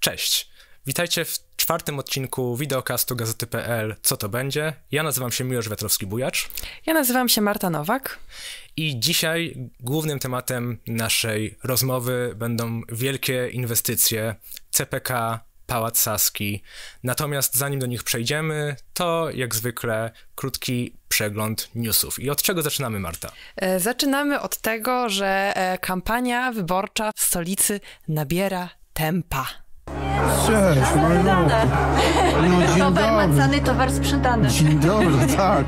Cześć! Witajcie w czwartym odcinku wideokastu gazety.pl Co to będzie? Ja nazywam się Miłosz Wetrowski-Bujacz. Ja nazywam się Marta Nowak. I dzisiaj głównym tematem naszej rozmowy będą wielkie inwestycje CPK Pałac Saski. Natomiast zanim do nich przejdziemy, to jak zwykle krótki przegląd newsów. I od czego zaczynamy, Marta? E, zaczynamy od tego, że e, kampania wyborcza w stolicy nabiera tempa. Cześć, mój no, no. no, dzień dobry. Towar sprzedany. Dzień dobry, tak.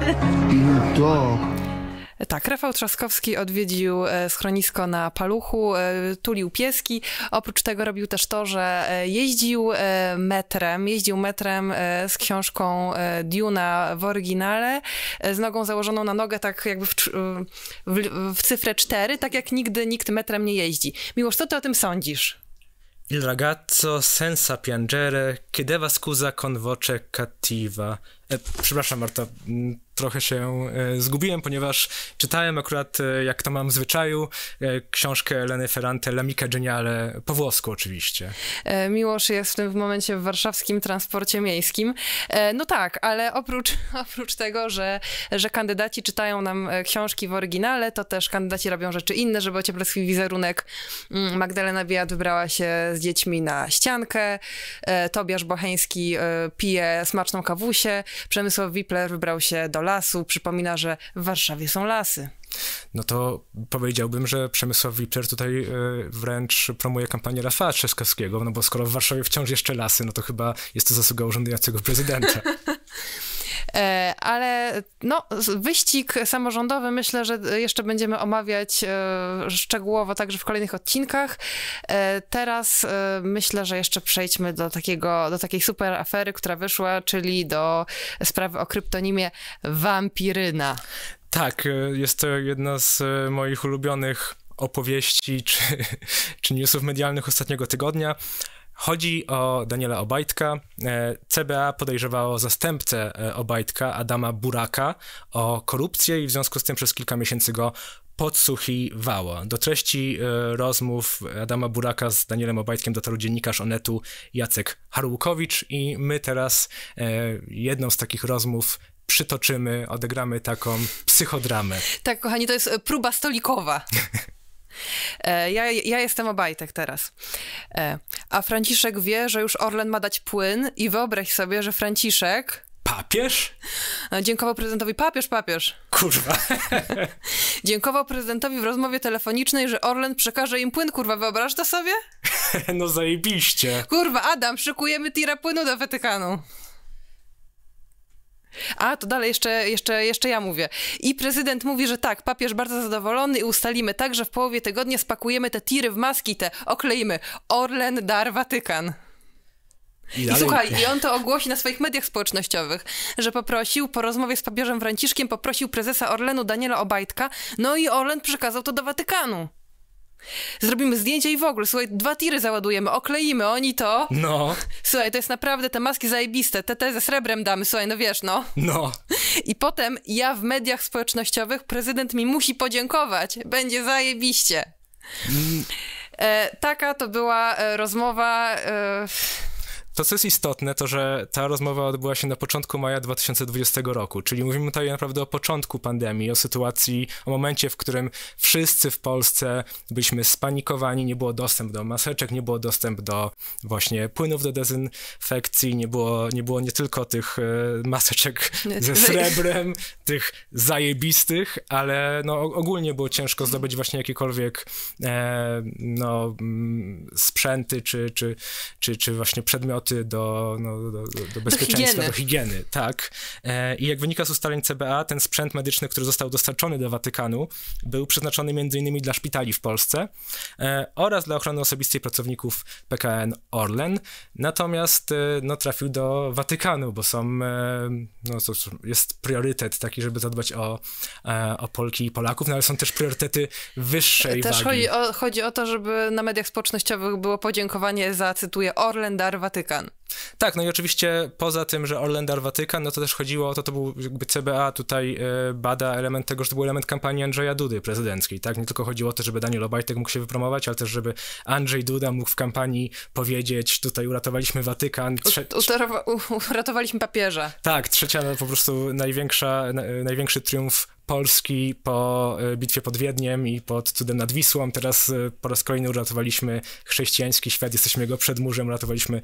No, tak. Tak, Rafał Trzaskowski odwiedził e, schronisko na Paluchu, e, tulił pieski. Oprócz tego robił też to, że e, jeździł metrem, jeździł metrem z książką Duna w oryginale, z nogą założoną na nogę, tak jakby w, w, w cyfrę 4, tak jak nigdy nikt metrem nie jeździ. Miłosz, co ty o tym sądzisz? Il ragazzo senza piangere chiedeva scusa con voce cattiva. E, przepraszam, Marta, trochę się e, zgubiłem, ponieważ czytałem akurat, e, jak to mam w zwyczaju, e, książkę Leny Ferrante, Lamika Geniale, po włosku oczywiście. Miłosz jest w tym momencie w warszawskim transporcie miejskim. No tak, ale oprócz, oprócz tego, że, że kandydaci czytają nam książki w oryginale, to też kandydaci robią rzeczy inne, żeby ocieplać swój wizerunek. Mm, Magdalena Biat wybrała się z dziećmi na ściankę, Tobiasz Boheński pije smaczną kawusię, Przemysław Wipler wybrał się do lasu przypomina, że w Warszawie są lasy. No to powiedziałbym, że Przemysław Wipczer tutaj e, wręcz promuje kampanię Rafała Trzaskowskiego, no bo skoro w Warszawie wciąż jeszcze lasy, no to chyba jest to zasługa urzędującego prezydenta. E, ale no, wyścig samorządowy myślę, że jeszcze będziemy omawiać e, szczegółowo także w kolejnych odcinkach. E, teraz myślę, że jeszcze przejdźmy do, takiego, do takiej super afery, która wyszła, czyli do sprawy o kryptonimie Wampiryna. Tak, jest to jedna z moich ulubionych opowieści czy, czy newsów medialnych ostatniego tygodnia. Chodzi o Daniela Obajtka. E, CBA podejrzewało zastępcę e, Obajtka, Adama Buraka, o korupcję i w związku z tym przez kilka miesięcy go podsłuchiwało. Do treści e, rozmów Adama Buraka z Danielem Obajtkiem dotarł dziennikarz Onetu Jacek Harłukowicz i my teraz jedną z takich rozmów przytoczymy, odegramy taką psychodramę. Tak, kochani, to jest próba stolikowa. E, ja, ja jestem Obajtek teraz. E, a Franciszek wie, że już Orlen ma dać płyn i wyobraź sobie, że Franciszek Papież? E, dziękował prezydentowi. Papież, papież. Kurwa. Dziękował prezydentowi w rozmowie telefonicznej, że Orlen przekaże im płyn, kurwa. Wyobrażasz to sobie? no zajebiście. Kurwa, Adam, szykujemy tira płynu do Watykanu. A, to dalej jeszcze, jeszcze, jeszcze ja mówię. I prezydent mówi, że tak, papież bardzo zadowolony i ustalimy tak, że w połowie tygodnia spakujemy te tiry w maski, te okleimy Orlen, Dar, Watykan. I, I słuchaj, i on to ogłosi na swoich mediach społecznościowych, że poprosił, po rozmowie z papieżem Franciszkiem, poprosił prezesa Orlenu Daniela Obajtka, no i Orlen przekazał to do Watykanu. Zrobimy zdjęcie i w ogóle, słuchaj, dwa tiry załadujemy, okleimy, oni to. No. Słuchaj, to jest naprawdę, te maski zajebiste, te, te ze srebrem damy, słuchaj, no wiesz, no. No. I potem ja w mediach społecznościowych, prezydent mi musi podziękować, będzie zajebiście. Mm. E, taka to była e, rozmowa... E, to, co jest istotne, to że ta rozmowa odbyła się na początku maja 2020 roku, czyli mówimy tutaj naprawdę o początku pandemii, o sytuacji, o momencie, w którym wszyscy w Polsce byliśmy spanikowani, nie było dostęp do maseczek, nie było dostęp do właśnie płynów do dezynfekcji, nie było nie, było nie tylko tych e, maseczek ze srebrem, tych zajebistych, ale no, ogólnie było ciężko zdobyć właśnie jakiekolwiek e, no, mm, sprzęty czy, czy, czy, czy właśnie przedmioty do, no, do, do bezpieczeństwa, higieny. do higieny. Tak. E, I jak wynika z ustaleń CBA, ten sprzęt medyczny, który został dostarczony do Watykanu, był przeznaczony m.in. dla szpitali w Polsce e, oraz dla ochrony osobistej pracowników PKN Orlen. Natomiast e, no, trafił do Watykanu, bo są, no, jest priorytet taki, żeby zadbać o, o Polki i Polaków, no, ale są też priorytety wyższej też wagi. Też chodzi, chodzi o to, żeby na mediach społecznościowych było podziękowanie za, cytuję, Orlen Dar Watykan. Watykan. Tak, no i oczywiście poza tym, że Orlando Watykan, no to też chodziło o to, to był jakby CBA tutaj y, bada element tego, że to był element kampanii Andrzeja Dudy prezydenckiej, tak? Nie tylko chodziło o to, żeby Daniel Obajtek mógł się wypromować, ale też, żeby Andrzej Duda mógł w kampanii powiedzieć, tutaj uratowaliśmy Watykan. Trze... Uratowaliśmy papieża. Tak, trzecia no, po prostu największa, na, największy triumf Polski po e, bitwie pod Wiedniem i pod cudem nad Wisłą. Teraz e, po raz kolejny uratowaliśmy chrześcijański świat, jesteśmy jego przedmurzem, uratowaliśmy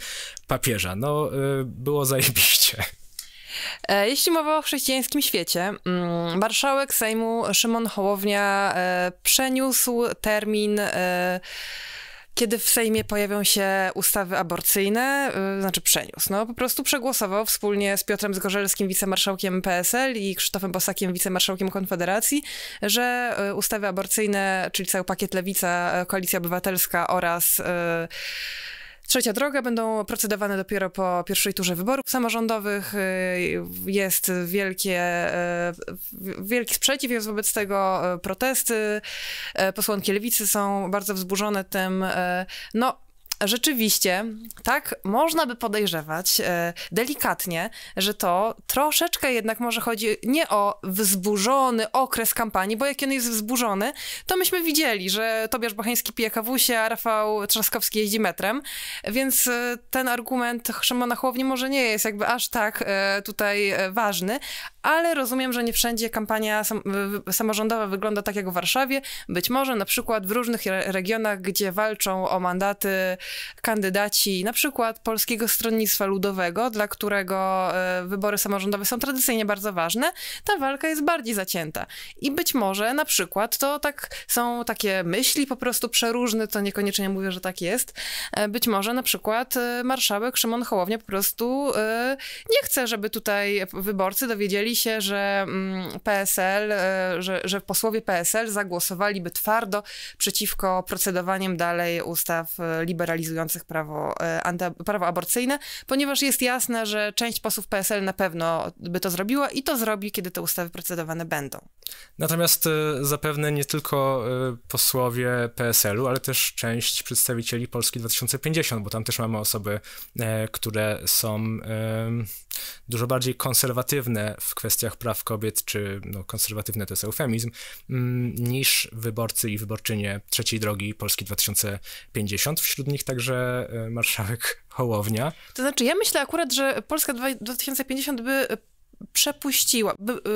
papieża. No, e, było zajebiście. Jeśli mowa o chrześcijańskim świecie, mm, marszałek Sejmu Szymon Hołownia przeniósł termin kiedy w Sejmie pojawią się ustawy aborcyjne, y, znaczy przeniósł, no po prostu przegłosował wspólnie z Piotrem Zgorzelskim, wicemarszałkiem PSL i Krzysztofem Bosakiem, wicemarszałkiem Konfederacji, że y, ustawy aborcyjne, czyli cały pakiet Lewica, y, Koalicja Obywatelska oraz yy, Trzecia droga będą procedowane dopiero po pierwszej turze wyborów samorządowych. Y, jest wielkie, y, wielki sprzeciw, jest wobec tego y, protesty. Posłanki lewicy są bardzo wzburzone tym. No, Rzeczywiście, tak, można by podejrzewać e, delikatnie, że to troszeczkę jednak może chodzi nie o wzburzony okres kampanii, bo jak on jest wzburzony, to myśmy widzieli, że Tobiasz Bachański pije kawusie, a Rafał Trzaskowski jeździ metrem, więc e, ten argument Szymona Chłowni może nie jest jakby aż tak e, tutaj ważny, ale rozumiem, że nie wszędzie kampania sam samorządowa wygląda tak jak w Warszawie. Być może na przykład w różnych re regionach, gdzie walczą o mandaty kandydaci na przykład Polskiego Stronnictwa Ludowego, dla którego e, wybory samorządowe są tradycyjnie bardzo ważne, ta walka jest bardziej zacięta. I być może na przykład to tak są takie myśli po prostu przeróżne, to niekoniecznie mówię, że tak jest. E, być może na przykład e, marszałek Szymon Hołownia po prostu nie chce, żeby tutaj wyborcy dowiedzieli się, że mm, PSL, że, że posłowie PSL zagłosowaliby twardo przeciwko procedowaniem dalej ustaw liberalizacji realizujących prawo, e, prawo aborcyjne, ponieważ jest jasne, że część posłów PSL na pewno by to zrobiła i to zrobi, kiedy te ustawy procedowane będą. Natomiast e, zapewne nie tylko e, posłowie PSL-u, ale też część przedstawicieli Polski 2050, bo tam też mamy osoby, które są dużo bardziej konserwatywne w kwestiach praw kobiet, czy no, konserwatywne to jest eufemizm, mm, niż wyborcy i wyborczynie trzeciej drogi Polski 2050. Wśród nich także e, marszałek Hołownia. To znaczy, ja myślę akurat, że Polska 2050 by e, przepuściła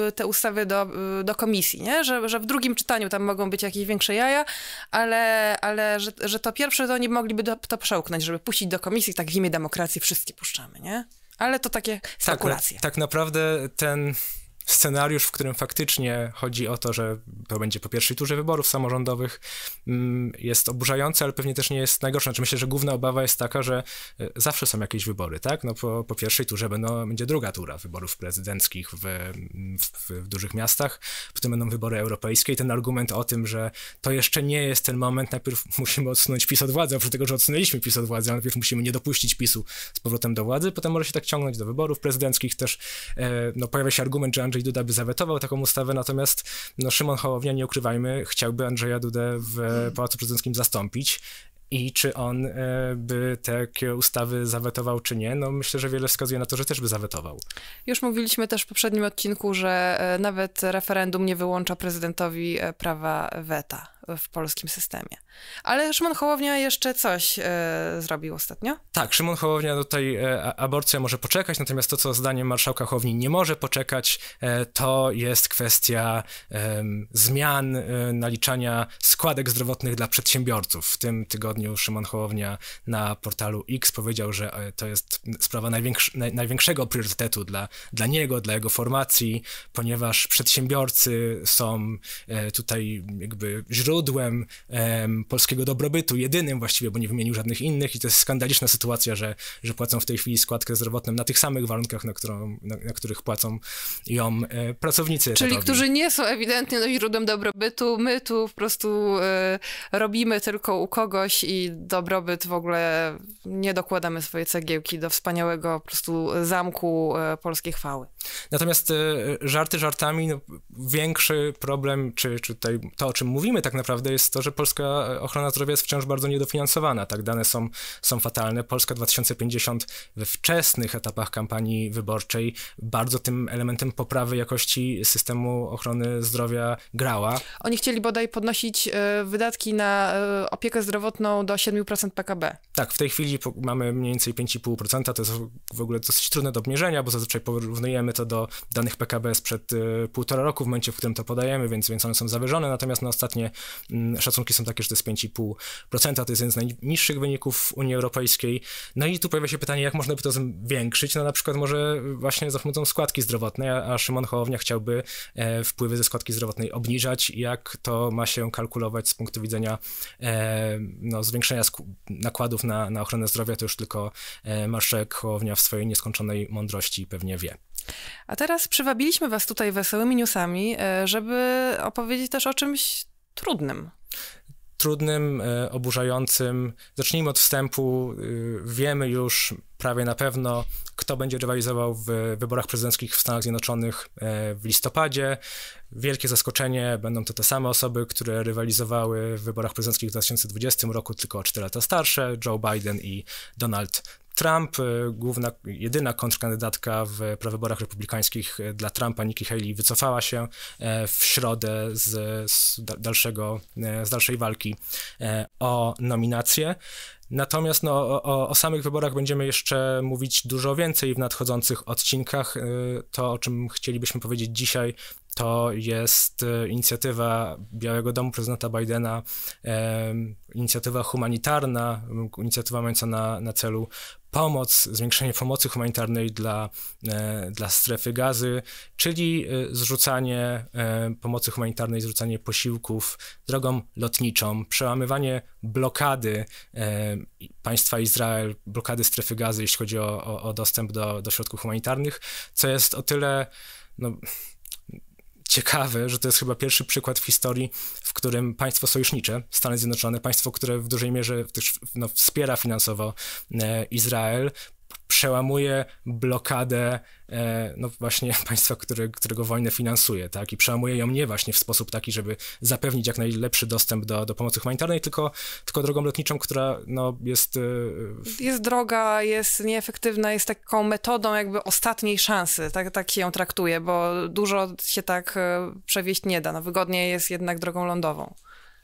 e, te ustawy do, do komisji, nie? Że, że w drugim czytaniu tam mogą być jakieś większe jaja, ale, ale że, że to pierwsze to oni mogliby do, to przełknąć, żeby puścić do komisji, tak w imię demokracji wszystkie puszczamy, nie? Ale to takie tak, spekulacje. Tak, tak naprawdę ten scenariusz, w którym faktycznie chodzi o to, że to będzie po pierwszej turze wyborów samorządowych, mm, jest oburzający, ale pewnie też nie jest najgorszy. Znaczy myślę, że główna obawa jest taka, że e, zawsze są jakieś wybory, tak? No po, po pierwszej turze będą, będzie druga tura wyborów prezydenckich w, w, w dużych miastach, potem będą wybory europejskie i ten argument o tym, że to jeszcze nie jest ten moment, najpierw musimy odsunąć PiS od władzy, oprócz tego, że odsunęliśmy PiS od władzy, ale najpierw musimy nie dopuścić PiSu z powrotem do władzy, potem może się tak ciągnąć do wyborów prezydenckich też, e, no pojawia się argument, że Andrzej jeżeli Duda by zawetował taką ustawę, natomiast no, Szymon Hołownia, nie ukrywajmy, chciałby Andrzeja Dudę w e, mhm. Pałacu Prezydenckim zastąpić. I czy on e, by takie ustawy zawetował, czy nie? No myślę, że wiele wskazuje na to, że też by zawetował. Już mówiliśmy też w poprzednim odcinku, że e, nawet referendum nie wyłącza prezydentowi prawa weta w polskim systemie. Ale Szymon Hołownia jeszcze coś e, zrobił ostatnio? Tak, Szymon Hołownia tutaj e, aborcja może poczekać, natomiast to, co zdaniem marszałka Hołowni nie może poczekać, e, to jest kwestia zmian e, naliczania składek zdrowotnych dla przedsiębiorców. W tym tygodniu Szymon Hołownia na portalu X powiedział, że e, to jest sprawa największ, naj, największego priorytetu dla, dla niego, dla jego formacji, ponieważ przedsiębiorcy są e, tutaj jakby źródłem źródłem polskiego dobrobytu, jedynym właściwie, bo nie wymienił żadnych innych i to jest skandaliczna sytuacja, że, że płacą w tej chwili składkę zdrowotną na tych samych warunkach, na, którą, na, na których płacą ją e, pracownicy. Czyli etatowi. którzy nie są ewidentnie no, źródłem dobrobytu, my tu po prostu e, robimy tylko u kogoś i dobrobyt w ogóle nie dokładamy swojej cegiełki do wspaniałego po prostu zamku y, polskiej chwały. Natomiast e, żarty żartami, no, większy problem, czy, czy tutaj to, o czym mówimy tak naprawdę, naprawdę jest to, że polska ochrona zdrowia jest wciąż bardzo niedofinansowana. Tak, dane są, są fatalne. Polska 2050 we wczesnych etapach kampanii wyborczej bardzo tym elementem poprawy jakości systemu ochrony zdrowia grała. Oni chcieli bodaj podnosić e, wydatki na e, opiekę zdrowotną do 7% PKB. Tak, w tej chwili mamy mniej więcej 5,5%. To jest w ogóle dosyć trudne do obniżenia, bo zazwyczaj porównujemy to do danych PKB sprzed e, półtora roku w momencie, w którym to podajemy, więc, więc one są zawyżone. Natomiast na ostatnie Mm, szacunki są takie, że to jest 5,5%, to jest jeden z najniższych wyników Unii Europejskiej. No i tu pojawia się pytanie, jak można by to zwiększyć? No na przykład może właśnie za pomocą składki zdrowotnej, a Szymon Hołownia chciałby e, wpływy ze składki zdrowotnej obniżać. Jak to ma się kalkulować z punktu widzenia e, no, zwiększenia nakładów na, na ochronę zdrowia, to już tylko e, Marszek Hołownia w swojej nieskończonej mądrości pewnie wie. A teraz przywabiliśmy Was tutaj wesołymi newsami, żeby opowiedzieć też o czymś trudnym. Trudnym, e, oburzającym. Zacznijmy od wstępu. Y, wiemy już, prawie na pewno, kto będzie rywalizował w wyborach prezydenckich w Stanach Zjednoczonych e, w listopadzie. Wielkie zaskoczenie, będą to te same osoby, które rywalizowały w wyborach prezydenckich w 2020 roku, tylko o 4 lata starsze, Joe Biden i Donald Trump, e, główna, jedyna kontrkandydatka w prawyborach republikańskich e, dla Trumpa, Nikki Haley, wycofała się w środę z, z dalszego, z dalszej walki o nominację. Natomiast no, o, o, samych wyborach będziemy jeszcze mówić dużo więcej w nadchodzących odcinkach. Y, to, o czym chcielibyśmy powiedzieć dzisiaj, to jest y, inicjatywa Białego Domu prezydenta Bidena, inicjatywa humanitarna, inicjatywa mająca na, na celu pomoc, zwiększenie pomocy humanitarnej dla, e, dla strefy gazy, czyli e, zrzucanie e, pomocy humanitarnej, zrzucanie posiłków drogą lotniczą, przełamywanie blokady państwa Izrael, blokady strefy gazy, jeśli chodzi o, o, o dostęp do, do środków humanitarnych, co jest o tyle no, ciekawe, że to jest chyba pierwszy przykład w historii, w którym państwo sojusznicze, Stany Zjednoczone, państwo, które w dużej mierze też, no, wspiera finansowo e, Izrael, przełamuje blokadę, e, no właśnie państwa, które, którego wojnę finansuje, tak, i przełamuje ją nie właśnie w sposób taki, żeby zapewnić jak najlepszy dostęp do, do pomocy humanitarnej, tylko, tylko drogą lotniczą, która, no, jest... E, jest droga, jest nieefektywna, jest taką metodą jakby ostatniej szansy, tak, tak się ją traktuje, bo dużo się tak e, przewieźć nie da, no wygodniej jest jednak drogą lądową.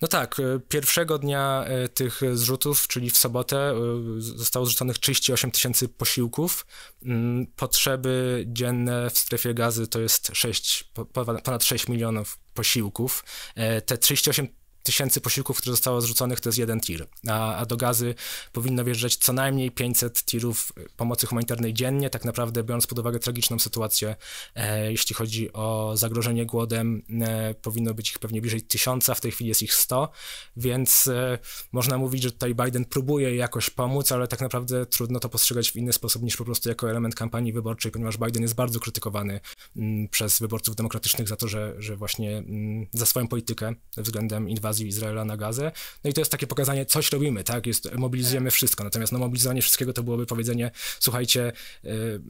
No tak, e, pierwszego dnia e, tych zrzutów, czyli w sobotę, e, zostało zrzuconych 38 tysięcy posiłków. Mm, potrzeby dzienne w strefie gazy to jest 6, ponad 6 milionów posiłków. Te 38 tysięcy posiłków, które zostało zrzuconych, to jest jeden tir, a, a do gazy powinno wjeżdżać co najmniej 500 tirów e, pomocy humanitarnej dziennie, tak naprawdę biorąc pod uwagę tragiczną sytuację, e, jeśli chodzi o zagrożenie głodem, e, powinno być ich pewnie bliżej tysiąca, w tej chwili jest ich 100, więc e, można mówić, że tutaj Biden próbuje jakoś pomóc, ale tak naprawdę trudno to postrzegać w inny sposób niż po prostu jako element kampanii wyborczej, ponieważ Biden jest bardzo krytykowany m, mm, przez wyborców demokratycznych za to, że, że właśnie m, mm, za swoją politykę względem inwazji inwazji Izraela na Gazę. No i to jest takie pokazanie, coś robimy, tak? Jest, mobilizujemy tak. wszystko. Natomiast no, mobilizowanie wszystkiego to byłoby powiedzenie, słuchajcie, y,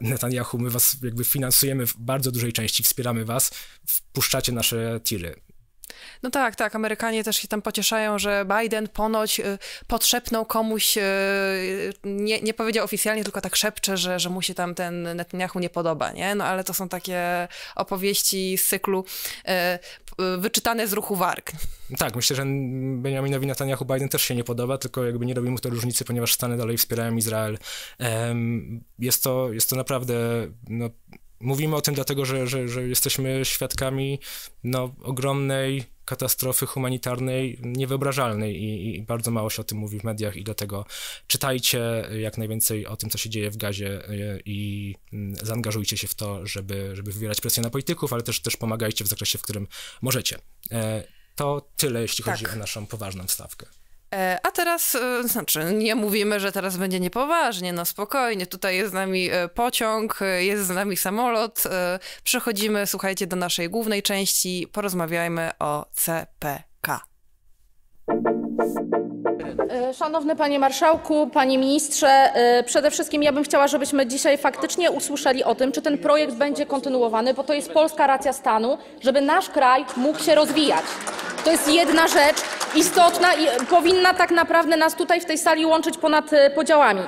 Netanyahu, my was jakby finansujemy w bardzo dużej części, wspieramy was, wpuszczacie nasze tiry. No tak, tak. Amerykanie też się tam pocieszają, że Biden ponoć y, podszepnął komuś, y, nie, nie powiedział oficjalnie, tylko tak szepcze, że, że mu się tam ten Netanyahu nie podoba, nie? No ale to są takie opowieści z cyklu. Y, Y, wyczytane z ruchu warg. Tak, myślę, że Benjaminowi Netanyahu Biden też się nie podoba, tylko jakby nie robi mu to różnicy, ponieważ Stany dalej wspierają Izrael. Jest to, jest to naprawdę... No, mówimy o tym dlatego, że, że, że jesteśmy świadkami no, ogromnej katastrofy humanitarnej niewyobrażalnej i, i, bardzo mało się o tym mówi w mediach i dlatego czytajcie jak najwięcej o tym, co się dzieje w gazie y, i mm, zaangażujcie się w to, żeby, żeby wywierać presję na polityków, ale też, też pomagajcie w zakresie, w którym możecie. E, to tyle, jeśli chodzi tak. o naszą poważną stawkę. E, a teraz, e, znaczy, nie mówimy, że teraz będzie niepoważnie, no spokojnie. Tutaj jest z nami e, pociąg, jest z nami samolot. Przechodzimy, słuchajcie, do naszej głównej części. Porozmawiajmy o CPK. E, szanowny Panie Marszałku, Panie Ministrze, e, przede wszystkim ja bym chciała, żebyśmy dzisiaj faktycznie usłyszeli o tym, czy ten projekt będzie kontynuowany, bo to jest polska racja stanu, żeby nasz kraj mógł się rozwijać. To jest jedna rzecz istotna i powinna tak naprawdę nas tutaj w tej sali łączyć ponad e, podziałami.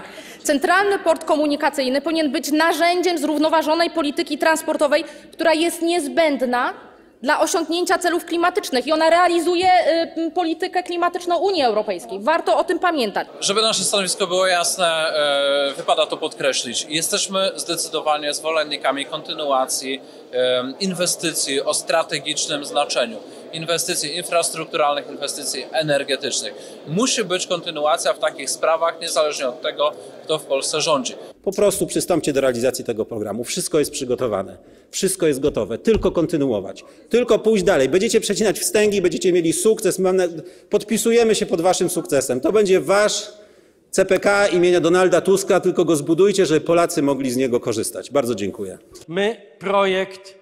Centralny Port Komunikacyjny powinien być narzędziem zrównoważonej polityki transportowej, która jest niezbędna dla osiągnięcia celów klimatycznych i ona realizuje y, politykę klimatyczną Unii Europejskiej. Warto o tym pamiętać. Żeby nasze stanowisko było jasne, e, wypada to podkreślić. Jesteśmy zdecydowanie zwolennikami kontynuacji e, inwestycji o strategicznym znaczeniu inwestycji infrastrukturalnych, inwestycji energetycznych. Musi być kontynuacja w takich sprawach, niezależnie od tego, kto w Polsce rządzi. Po prostu przystąpcie do realizacji tego programu. Wszystko jest przygotowane, wszystko jest gotowe, tylko kontynuować, tylko pójść dalej. Będziecie przecinać wstęgi, będziecie mieli sukces. Podpisujemy się pod waszym sukcesem. To będzie wasz CPK imienia Donalda Tuska, tylko go zbudujcie, żeby Polacy mogli z niego korzystać. Bardzo dziękuję. My projekt,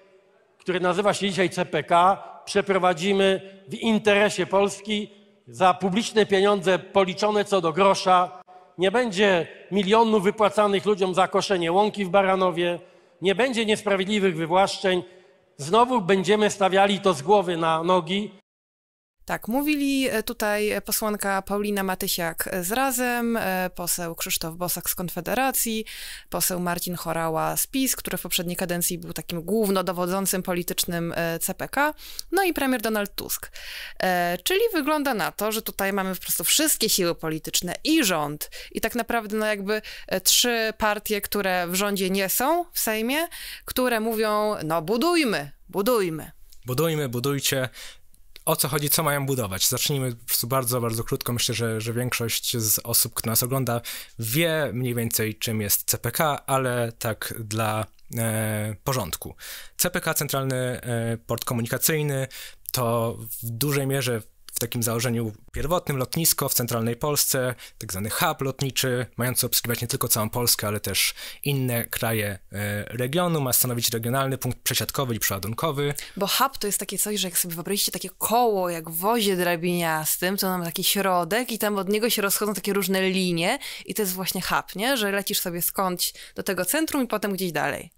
który nazywa się dzisiaj CPK, przeprowadzimy w interesie Polski za publiczne pieniądze policzone co do grosza. Nie będzie milionów wypłacanych ludziom za koszenie łąki w Baranowie, nie będzie niesprawiedliwych wywłaszczeń. Znowu będziemy stawiali to z głowy na nogi. Tak, mówili e, tutaj e, posłanka Paulina Matysiak e, z Razem, poseł Krzysztof Bosak z Konfederacji, poseł Marcin Chorała z PiS, który w poprzedniej kadencji był takim głównodowodzącym politycznym CPK, no i premier Donald Tusk. Czyli wygląda na to, że tutaj mamy po prostu wszystkie siły polityczne i rząd, i tak naprawdę no jakby trzy partie, które w rządzie nie są w Sejmie, które mówią, no budujmy, budujmy. Budujmy, budujcie, o co chodzi, co mają budować. Zacznijmy bardzo, bardzo krótko. Myślę, że, że większość z osób, kto nas ogląda, wie mniej więcej, czym jest CPK, ale tak dla e, porządku. CPK, Centralny e, Port Komunikacyjny, to w dużej mierze w takim założeniu pierwotnym lotnisko w centralnej Polsce, tak zwany hub lotniczy, mający obsługiwać nie tylko całą Polskę, ale też inne kraje e, regionu, ma stanowić regionalny punkt przesiadkowy i przeładunkowy. Bo hub to jest takie coś, że jak sobie wyobraźcie takie koło, jak w wozie drabiniastym, to mamy taki środek i tam od niego się rozchodzą takie różne linie i to jest właśnie hub, nie? Że lecisz sobie skądś do tego centrum i potem gdzieś dalej.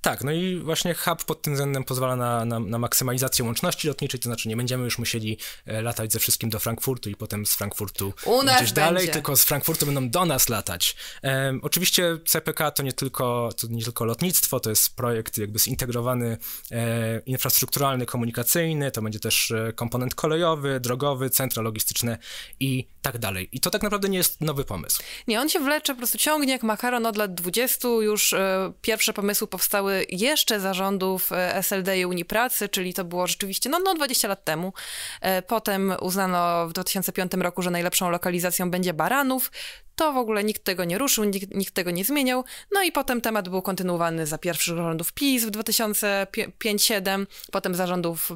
Tak, no i właśnie hub pod tym względem pozwala na, na, na, maksymalizację łączności lotniczej, to znaczy nie będziemy już musieli e, latać ze wszystkim do Frankfurtu i potem z Frankfurtu U nas gdzieś dalej, tylko z Frankfurtu będą do nas latać. Um, oczywiście CPK to nie, tylko, to nie tylko lotnictwo, to jest projekt jakby zintegrowany, e, infrastrukturalny, komunikacyjny, to będzie też e, komponent kolejowy, drogowy, centra logistyczne i tak dalej. I to tak naprawdę nie jest nowy pomysł. Nie, on się wlecze, po prostu ciągnie jak makaron od lat 20, już e, pierwsze pomysły powstały powstały jeszcze zarządów e, SLD i Unii Pracy, czyli to było rzeczywiście no, no 20 lat temu. E, potem uznano w 2005 roku, że najlepszą lokalizacją będzie Baranów. To w ogóle nikt tego nie ruszył, nikt, nikt tego nie zmieniał. No i potem temat był kontynuowany za pierwszych rządów PiS w 2005-2007, potem zarządów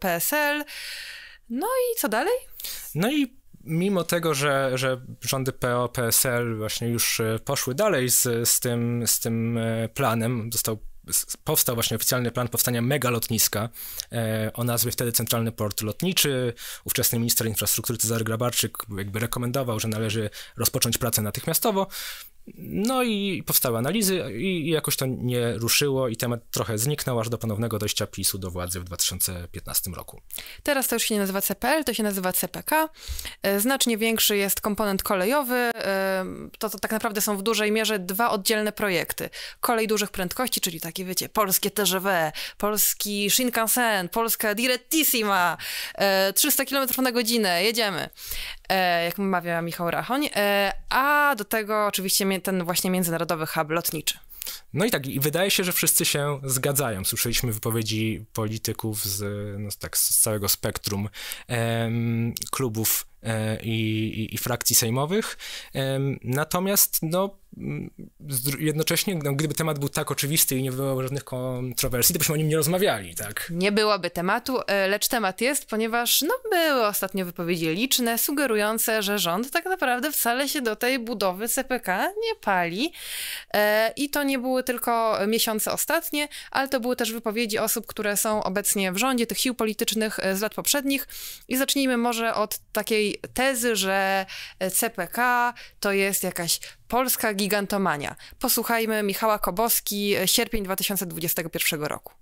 PSL. E, no i co dalej? No i mimo tego, że, że rządy PO, PSL właśnie już e, poszły dalej z, z, tym, z tym e, planem, został powstał właśnie oficjalny plan powstania mega lotniska e, o nazwie wtedy Centralny Port Lotniczy. Ówczesny minister infrastruktury Cezary Grabarczyk jakby rekomendował, że należy rozpocząć pracę natychmiastowo. No i powstały analizy i jakoś to nie ruszyło i temat trochę zniknął aż do ponownego dojścia PiSu do władzy w 2015 roku. Teraz to już się nie nazywa CPL, to się nazywa CPK. E, znacznie większy jest komponent kolejowy. E, to, to tak naprawdę są w dużej mierze dwa oddzielne projekty. Kolej dużych prędkości, czyli takie wiecie, polskie TGW, polski Shinkansen, polska Direttissima, 300 e, km na godzinę, jedziemy. E, jak mawia Michał Rachoń, e, a do tego oczywiście ten właśnie międzynarodowy hub lotniczy. No i tak, i wydaje się, że wszyscy się zgadzają. Słyszeliśmy wypowiedzi polityków z, no tak, z całego spektrum em, klubów e, i, i, i, frakcji sejmowych. Em, natomiast no, jednocześnie, no, gdyby temat był tak oczywisty i nie wywołał żadnych kontrowersji, to byśmy o nim nie rozmawiali, tak? Nie byłoby tematu, e, lecz temat jest, ponieważ no, były ostatnio wypowiedzi liczne, sugerujące, że rząd tak naprawdę wcale się do tej budowy CPK nie pali. E, I to nie były tylko miesiące ostatnie, ale to były też wypowiedzi osób, które są obecnie w rządzie, tych sił politycznych e, z lat poprzednich. I zacznijmy może od takiej tezy, że CPK to jest jakaś Polska gigantomania. Posłuchajmy Michała Koboski, e, sierpień 2021 roku.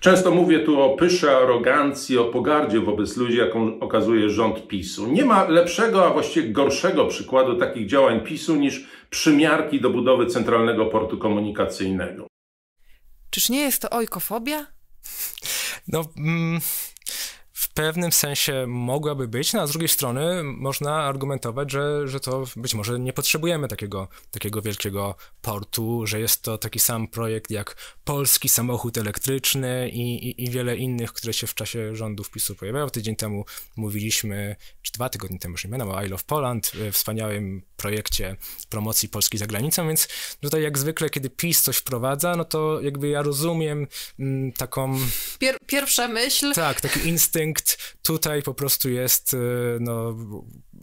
Często mówię tu o pysze, arogancji, o pogardzie wobec ludzi, jaką okazuje rząd PiSu. Nie ma lepszego, a właściwie gorszego przykładu takich działań PiSu niż przymiarki do budowy Centralnego Portu Komunikacyjnego. Czyż nie jest to ojkofobia? No. Mm pewnym sensie mogłaby być, no a z drugiej strony można argumentować, że, że to być może nie potrzebujemy takiego, takiego wielkiego portu, że jest to taki sam projekt jak polski samochód elektryczny i, i, i wiele innych, które się w czasie rządów PiSu pojawiają. Tydzień temu mówiliśmy, czy dwa tygodnie temu, już nie pamiętam, o Isle of Poland, e, wspaniałym projekcie promocji Polski za granicą, więc tutaj jak zwykle, kiedy PiS coś wprowadza, no to jakby ja rozumiem m, mm, taką... Pier pierwsza myśl. Tak, taki instynkt tutaj po prostu jest y, no,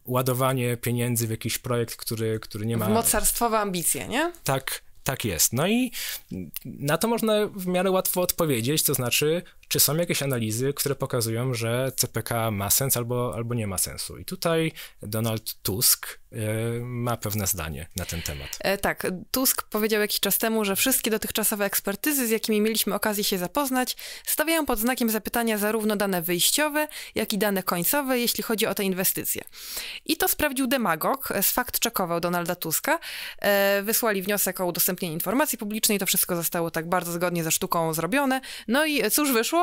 ładowanie pieniędzy w jakiś projekt, który, który nie ma... Mocarstwowe ambicje, nie? Tak, tak jest. No i na to można w miarę łatwo odpowiedzieć, to znaczy czy są jakieś analizy, które pokazują, że CPK ma sens albo, albo nie ma sensu. I tutaj Donald Tusk e, ma pewne zdanie na ten temat. E, tak, Tusk powiedział jakiś czas temu, że wszystkie dotychczasowe ekspertyzy, z jakimi mieliśmy okazję się zapoznać, stawiają pod znakiem zapytania zarówno dane wyjściowe, jak i dane końcowe, jeśli chodzi o te inwestycje. I to sprawdził demagog, e, z fakt czekował Donalda Tuska. Wysłali wniosek o udostępnienie informacji publicznej, to wszystko zostało tak bardzo zgodnie ze sztuką zrobione. No i cóż wyszło?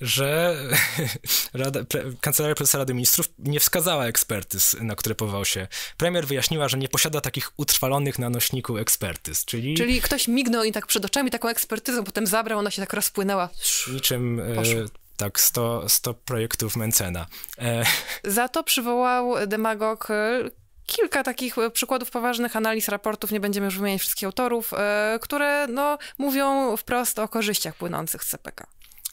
że Rada, pre, Kancelaria Prezesa Rady Ministrów nie wskazała ekspertyz, na które powołał się premier. Wyjaśniła, że nie posiada takich utrwalonych na nośniku ekspertyz, czyli... Czyli ktoś mignął i tak przed oczami taką ekspertyzą, potem zabrał, ona się tak rozpłynęła. Niczym... E, Poszło tak 100, 100 projektów Mencena. E... Za to przywołał demagog e, kilka takich e, przykładów poważnych analiz raportów, nie będziemy już wymieniać wszystkich autorów, które no, mówią wprost o korzyściach płynących z CPK.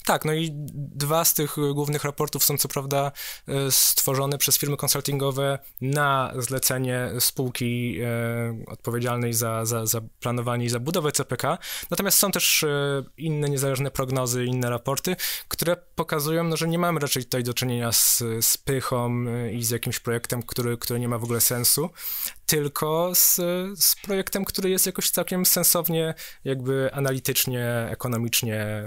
Tak, no i dwa z tych głównych raportów są co prawda e, stworzone przez firmy konsultingowe na zlecenie spółki e, odpowiedzialnej za, za, za planowanie i za budowę CPK, natomiast są też e, inne niezależne prognozy, inne raporty, które pokazują, no, że nie mamy raczej tutaj do czynienia z, z pychą i z jakimś projektem, który, który nie ma w ogóle sensu tylko z, z projektem, który jest jakoś całkiem sensownie, jakby analitycznie, ekonomicznie,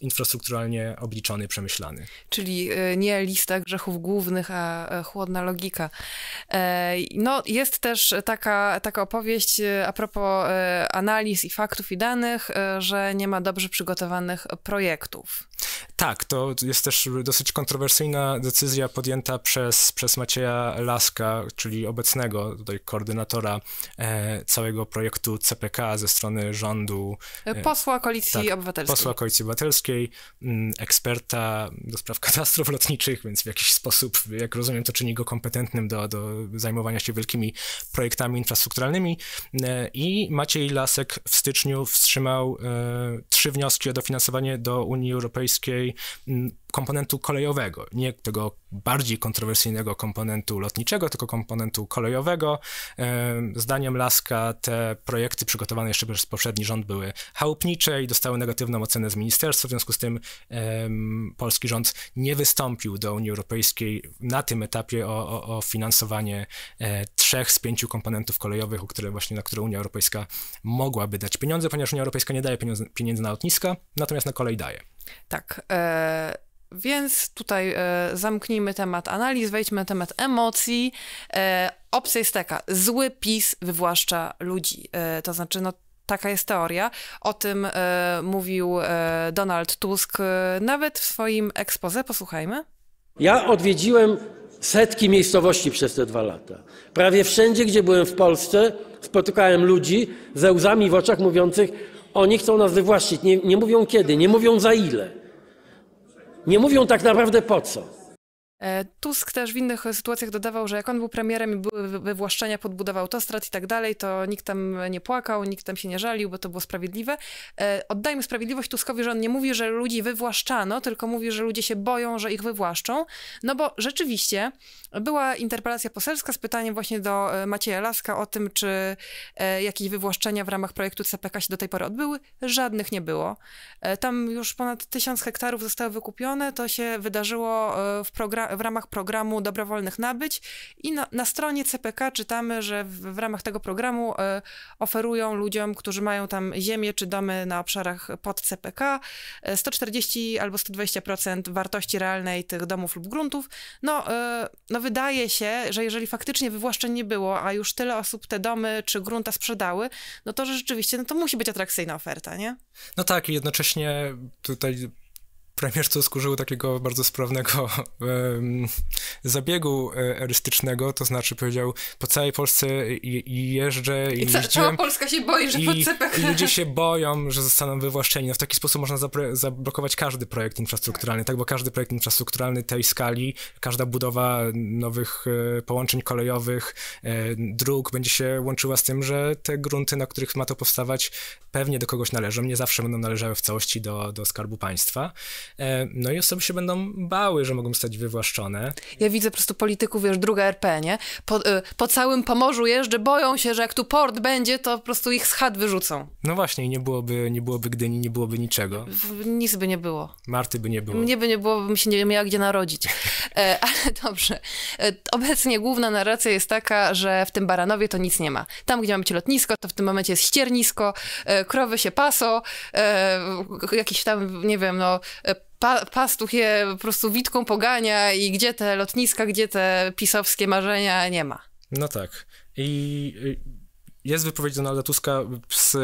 infrastrukturalnie obliczony, przemyślany. Czyli e, nie lista grzechów głównych, a e, chłodna logika. E, no, jest też taka, taka opowieść a propos analiz i faktów i danych, że nie ma dobrze przygotowanych projektów. Tak, to jest też dosyć kontrowersyjna decyzja podjęta przez, przez Macieja Laska, czyli obecnego tutaj koordynatora e, całego projektu CPK ze strony rządu. E, posła Koalicji tak, Obywatelskiej. Posła Koalicji Obywatelskiej, mm, eksperta do spraw katastrof lotniczych, więc w jakiś sposób, jak rozumiem, to czyni go kompetentnym do, do zajmowania się wielkimi projektami infrastrukturalnymi. E, I Maciej Lasek w styczniu wstrzymał trzy wnioski o dofinansowanie do Unii Europejskiej polskiej mm, komponentu kolejowego, nie tego bardziej kontrowersyjnego komponentu lotniczego, tylko komponentu kolejowego. Zdaniem Laska te projekty przygotowane jeszcze przez poprzedni rząd były chałupnicze i dostały negatywną ocenę z ministerstwa, w związku z tym polski rząd nie wystąpił do Unii Europejskiej na tym etapie o, o, o finansowanie e, trzech z pięciu komponentów kolejowych, które właśnie, na które Unia Europejska mogłaby dać pieniądze, ponieważ Unia Europejska nie daje pieniędzy na lotniska, natomiast na kolej daje. Tak. E, więc tutaj e, zamknijmy temat analiz, wejdźmy na temat emocji. E, opcja jest taka: zły PiS wywłaszcza ludzi. to znaczy, no. Taka jest teoria. O tym mówił Donald Tusk nawet w swoim ekspoze. Posłuchajmy. Ja odwiedziłem setki miejscowości przez te dwa lata. Prawie wszędzie, gdzie byłem w Polsce, spotykałem ludzi ze łzami w oczach mówiących, oni chcą nas wywłaszczyć. Nie, nie mówią kiedy, nie mówią za ile. Nie mówią tak naprawdę po co. E, Tusk też w innych sytuacjach dodawał, że jak on był premierem i były wywłaszczenia pod budowę autostrad i tak dalej, to nikt tam nie płakał, nikt tam się nie żalił, bo to było sprawiedliwe. E, Oddajmy sprawiedliwość Tuskowi, że on nie mówi, że ludzi wywłaszczano, tylko mówi, że ludzie się boją, że ich wywłaszczą. No bo rzeczywiście była interpelacja poselska z pytaniem właśnie do e, Macieja Laska o tym, czy jakieś wywłaszczenia w ramach projektu CPK się do tej pory odbyły. Żadnych nie było. Tam już ponad tysiąc hektarów zostało wykupione, to się wydarzyło w programie w ramach programu dobrowolnych nabyć i na, na stronie CPK czytamy, że w, w ramach tego programu e, oferują ludziom, którzy mają tam ziemię czy domy na obszarach pod CPK 140 e, albo 120% wartości realnej tych domów lub gruntów. No, e, no wydaje się, że jeżeli faktycznie wywłaszczeń nie było, a już tyle osób te domy czy grunta sprzedały, no to że rzeczywiście no to musi być atrakcyjna oferta, nie? No tak, i jednocześnie tutaj premier Tusk użył takiego bardzo sprawnego um, zabiegu e, erystycznego, to znaczy powiedział po całej Polsce jeżdżę i, I ca cała Polska się boi, że i, i ludzie się boją, że zostaną wywłaszczeni. No w taki sposób można zablokować każdy projekt infrastrukturalny, tak, bo każdy projekt infrastrukturalny tej skali, każda budowa nowych e, połączeń kolejowych, e, dróg będzie się łączyła z tym, że te grunty, na których ma to powstawać, pewnie do kogoś należą, nie zawsze będą należały w całości do, do skarbu państwa. E, no i osoby się będą bały, że mogą zostać wywłaszczone. Ja widzę po prostu polityków, wiesz, druga RP, nie? Po, y, po całym Pomorzu jeżdżę, boją się, że jak tu port będzie, to po prostu ich z chat wyrzucą. No właśnie, i nie byłoby, nie byłoby Gdyni, nie byłoby niczego. Nic by nie było. Marty by nie było. Mnie by nie było, bym się nie miała gdzie narodzić. E, ale dobrze. E, obecnie główna narracja jest taka, że w tym Baranowie to nic nie ma. Tam, gdzie ma być lotnisko, to w tym momencie jest ściernisko, krowy się paso, jakiś tam, nie wiem, no, pa pastuch je po prostu witką pogania i gdzie te lotniska, gdzie te pisowskie marzenia nie ma. No tak. I y, jest wypowiedź Donalda Tuska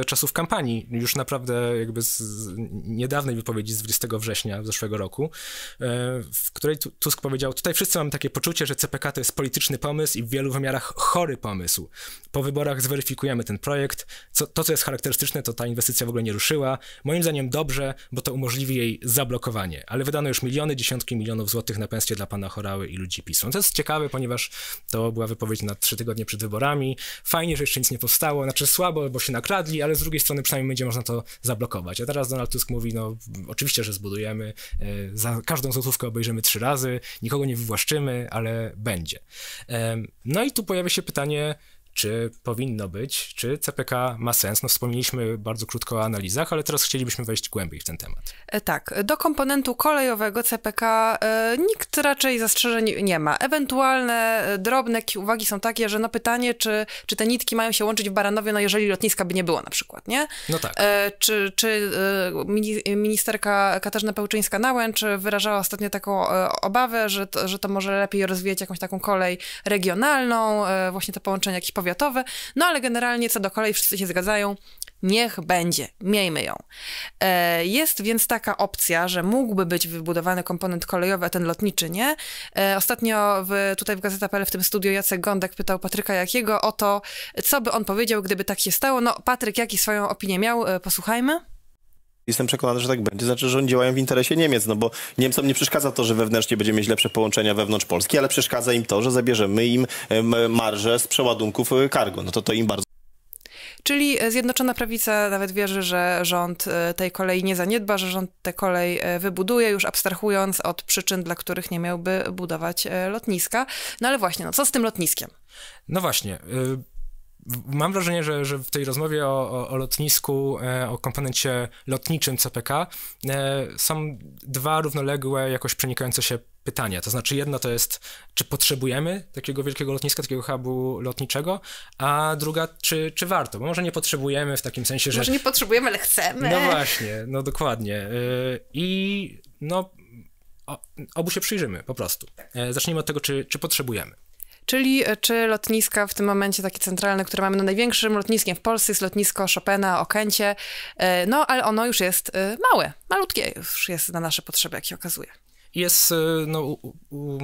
czasów kampanii, już naprawdę jakby z niedawnej wypowiedzi z 20 września zeszłego roku, e, w której Tusk powiedział, tutaj wszyscy mamy takie poczucie, że CPK to jest polityczny pomysł i w wielu wymiarach chory pomysł. Po wyborach zweryfikujemy ten projekt. Co, to, co jest charakterystyczne, to ta inwestycja w ogóle nie ruszyła. Moim zdaniem dobrze, bo to umożliwi jej zablokowanie, ale wydano już miliony, dziesiątki milionów złotych na pensje dla pana Chorały i ludzi PiSu. to jest ciekawe, ponieważ to była wypowiedź na trzy tygodnie przed wyborami. Fajnie, że jeszcze nic nie powstało, znaczy słabo, bo się nakradli, zbudowali, ale z drugiej strony przynajmniej będzie można to zablokować. A teraz Donald Tusk mówi, no oczywiście, że zbudujemy, e, za każdą złotówkę obejrzymy trzy razy, nikogo nie wywłaszczymy, ale będzie. E, no i tu pojawia się pytanie, czy powinno być, czy CPK ma sens. No, wspomnieliśmy bardzo krótko o analizach, ale teraz chcielibyśmy wejść głębiej w ten temat. E, tak, do komponentu kolejowego CPK e, nikt raczej zastrzeżeń nie ma. Ewentualne e, drobne uwagi są takie, że no pytanie, czy, czy te nitki mają się łączyć w Baranowie, no jeżeli lotniska by nie było na przykład, nie? No tak. Czy, czy ministerka Katarzyna Pełczyńska-Nałęcz wyrażała ostatnio taką obawę, że to, że to może lepiej rozwijać jakąś taką kolej regionalną, właśnie te połączenia jakichś powiatowe, no ale generalnie co do kolei wszyscy się zgadzają, Niech będzie, miejmy ją. E, jest więc taka opcja, że mógłby być wybudowany komponent kolejowy, a ten lotniczy nie. E, ostatnio w, tutaj w Gazeta.pl w tym studiu Jacek Gądek pytał Patryka Jakiego o to, co by on powiedział, gdyby tak się stało. No, Patryk Jaki swoją opinię miał, e, posłuchajmy jestem przekonany, że tak będzie, znaczy, że oni działają w interesie Niemiec, no bo Niemcom nie przeszkadza to, że wewnętrznie będziemy mieć lepsze połączenia wewnątrz Polski, ale przeszkadza im to, że zabierzemy im marże z przeładunków kargo. E, no to to im bardzo Czyli e, Zjednoczona Prawica nawet wierzy, że rząd e, tej kolei nie zaniedba, że rząd tę kolej wybuduje, już abstrahując od przyczyn, dla których nie miałby budować lotniska. No ale właśnie, no co z tym lotniskiem? No właśnie. Y Mam wrażenie, że, że w tej rozmowie o, o, o lotnisku, e, o komponencie lotniczym CPK e, są dwa równoległe, jakoś przenikające się pytania. To znaczy, jedno to jest, czy potrzebujemy takiego wielkiego lotniska, takiego hubu lotniczego, a druga, czy, czy warto, bo może nie potrzebujemy w takim sensie, że. Może nie potrzebujemy, ale chcemy. No właśnie, no dokładnie. E, I no, obu się przyjrzymy po prostu. Zacznijmy od tego, czy, czy potrzebujemy. Czyli e, czy lotniska w tym momencie takie centralne, które mamy na największym lotniskiem w Polsce jest lotnisko Chopina Okęcie, e, no ale ono już jest e, małe, malutkie już jest na nasze potrzeby, jak się okazuje. Jest no, u, u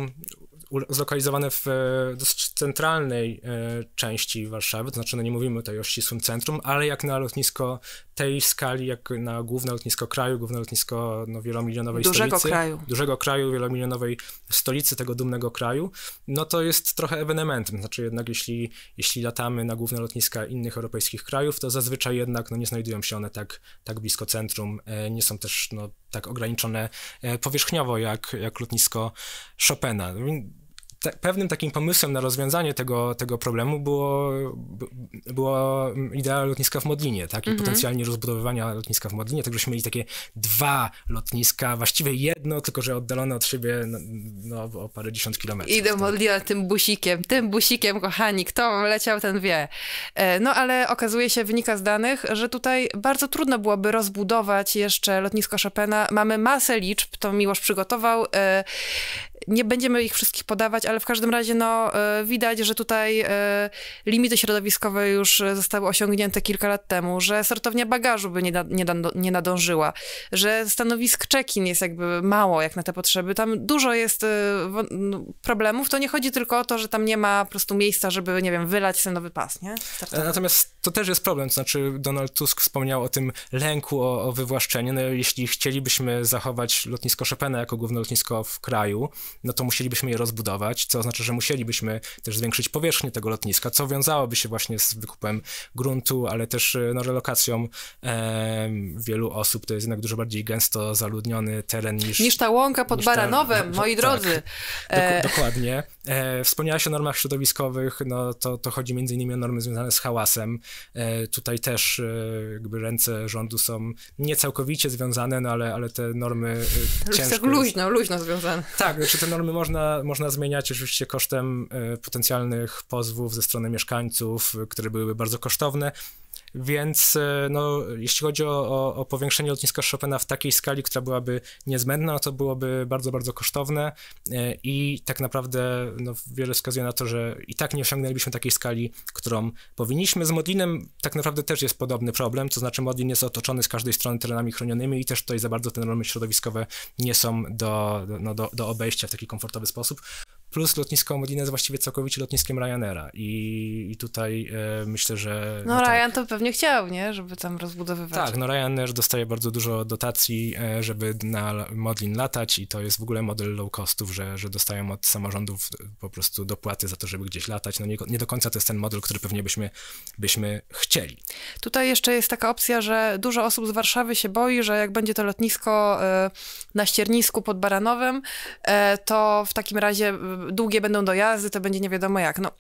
zlokalizowane w e, dosyć centralnej e, części Warszawy, to znaczy no nie mówimy tutaj o ścisłym centrum, ale jak na lotnisko tej skali, jak na główne lotnisko kraju, główne lotnisko no, wielomilionowej dużego stolicy. Kraju. Dużego kraju. wielomilionowej stolicy tego dumnego kraju, no to jest trochę ewenementem, znaczy jednak jeśli, jeśli latamy na główne lotniska innych europejskich krajów, to zazwyczaj jednak no, nie znajdują się one tak, tak blisko centrum, e, nie są też no, tak ograniczone powierzchniowo jak, jak lotnisko Chopina. No te, pewnym takim pomysłem na rozwiązanie tego, tego problemu było, było idea lotniska w Modlinie, tak? I mm -hmm. potencjalnie rozbudowywania lotniska w Modlinie, tak żeśmy mieli takie dwa lotniska, właściwie jedno, tylko że oddalone od siebie no, no o kilometrów. I do tak. Modlina tak? tym busikiem, tym busikiem, kochani, kto leciał, ten wie. E, no ale okazuje się, wynika z danych, że tutaj bardzo trudno byłoby rozbudować jeszcze lotnisko Chopina. Mamy masę liczb, to Miłosz przygotował. E, nie będziemy ich wszystkich podawać, ale w każdym razie no, e, widać, że tutaj e, limity środowiskowe już zostały osiągnięte kilka lat temu, że sortownia bagażu by nie, nie, nie nadążyła, że stanowisk check-in jest jakby mało jak na te potrzeby. Tam dużo jest e, no, problemów. To nie chodzi tylko o to, że tam nie ma po prostu miejsca, żeby, nie wiem, wylać ten nowy pas, nie? Startowy. Tak. Natomiast to też jest problem. To znaczy, Donald Tusk wspomniał o tym lęku o, o wywłaszczenie. No, jeśli chcielibyśmy zachować lotnisko Chopina jako główne lotnisko w kraju, no to musielibyśmy je rozbudować, co oznacza, że musielibyśmy też zwiększyć powierzchnię tego lotniska, co wiązałoby się właśnie z wykupem gruntu, ale też e, no, relokacją e, wielu osób. To jest jednak dużo bardziej gęsto zaludniony teren niż... Niż ta łąka pod Baranowem, ta, no, moi tak, drodzy. Dok e. dokładnie. E, wspomniałaś o normach środowiskowych, no to, to chodzi między innymi o normy związane z hałasem. E, tutaj też e, jakby ręce rządu są niecałkowicie związane, no ale, ale te normy e, tak ciężko... Luźno, luźno związane. Tak, znaczy te normy można, można zmieniać oczywiście kosztem e, potencjalnych pozwów ze strony mieszkańców, które byłyby bardzo kosztowne, więc e, no, jeśli chodzi o, o, o, powiększenie lotniska Chopina w takiej skali, która byłaby niezbędna, to byłoby bardzo, bardzo kosztowne e, i tak naprawdę no, wiele wskazuje na to, że i tak nie osiągnęlibyśmy takiej skali, którą powinniśmy. Z Modlinem tak naprawdę też jest podobny problem, to znaczy Modlin jest otoczony z każdej strony terenami chronionymi i też tutaj za bardzo te normy środowiskowe nie są do, no, do, do obejścia w taki komfortowy sposób plus lotnisko Modlina jest właściwie całkowicie lotniskiem Ryanaira i, i tutaj e, myślę, że... No, no tak. Ryan tak. to pewnie chciał, nie? Żeby tam rozbudowywać. Tak, no Ryanair dostaje bardzo dużo dotacji, e, żeby na Modlin latać i to jest w ogóle model low costów, że, że dostają od samorządów e, po prostu dopłaty za to, żeby gdzieś latać. No nie, nie do końca to jest ten model, który pewnie byśmy, byśmy chcieli. Tutaj jeszcze jest taka opcja, że dużo osób z Warszawy się boi, że jak będzie to lotnisko e, na ściernisku pod Baranowem, e, to w takim razie długie będą dojazdy, to będzie nie wiadomo jak. No,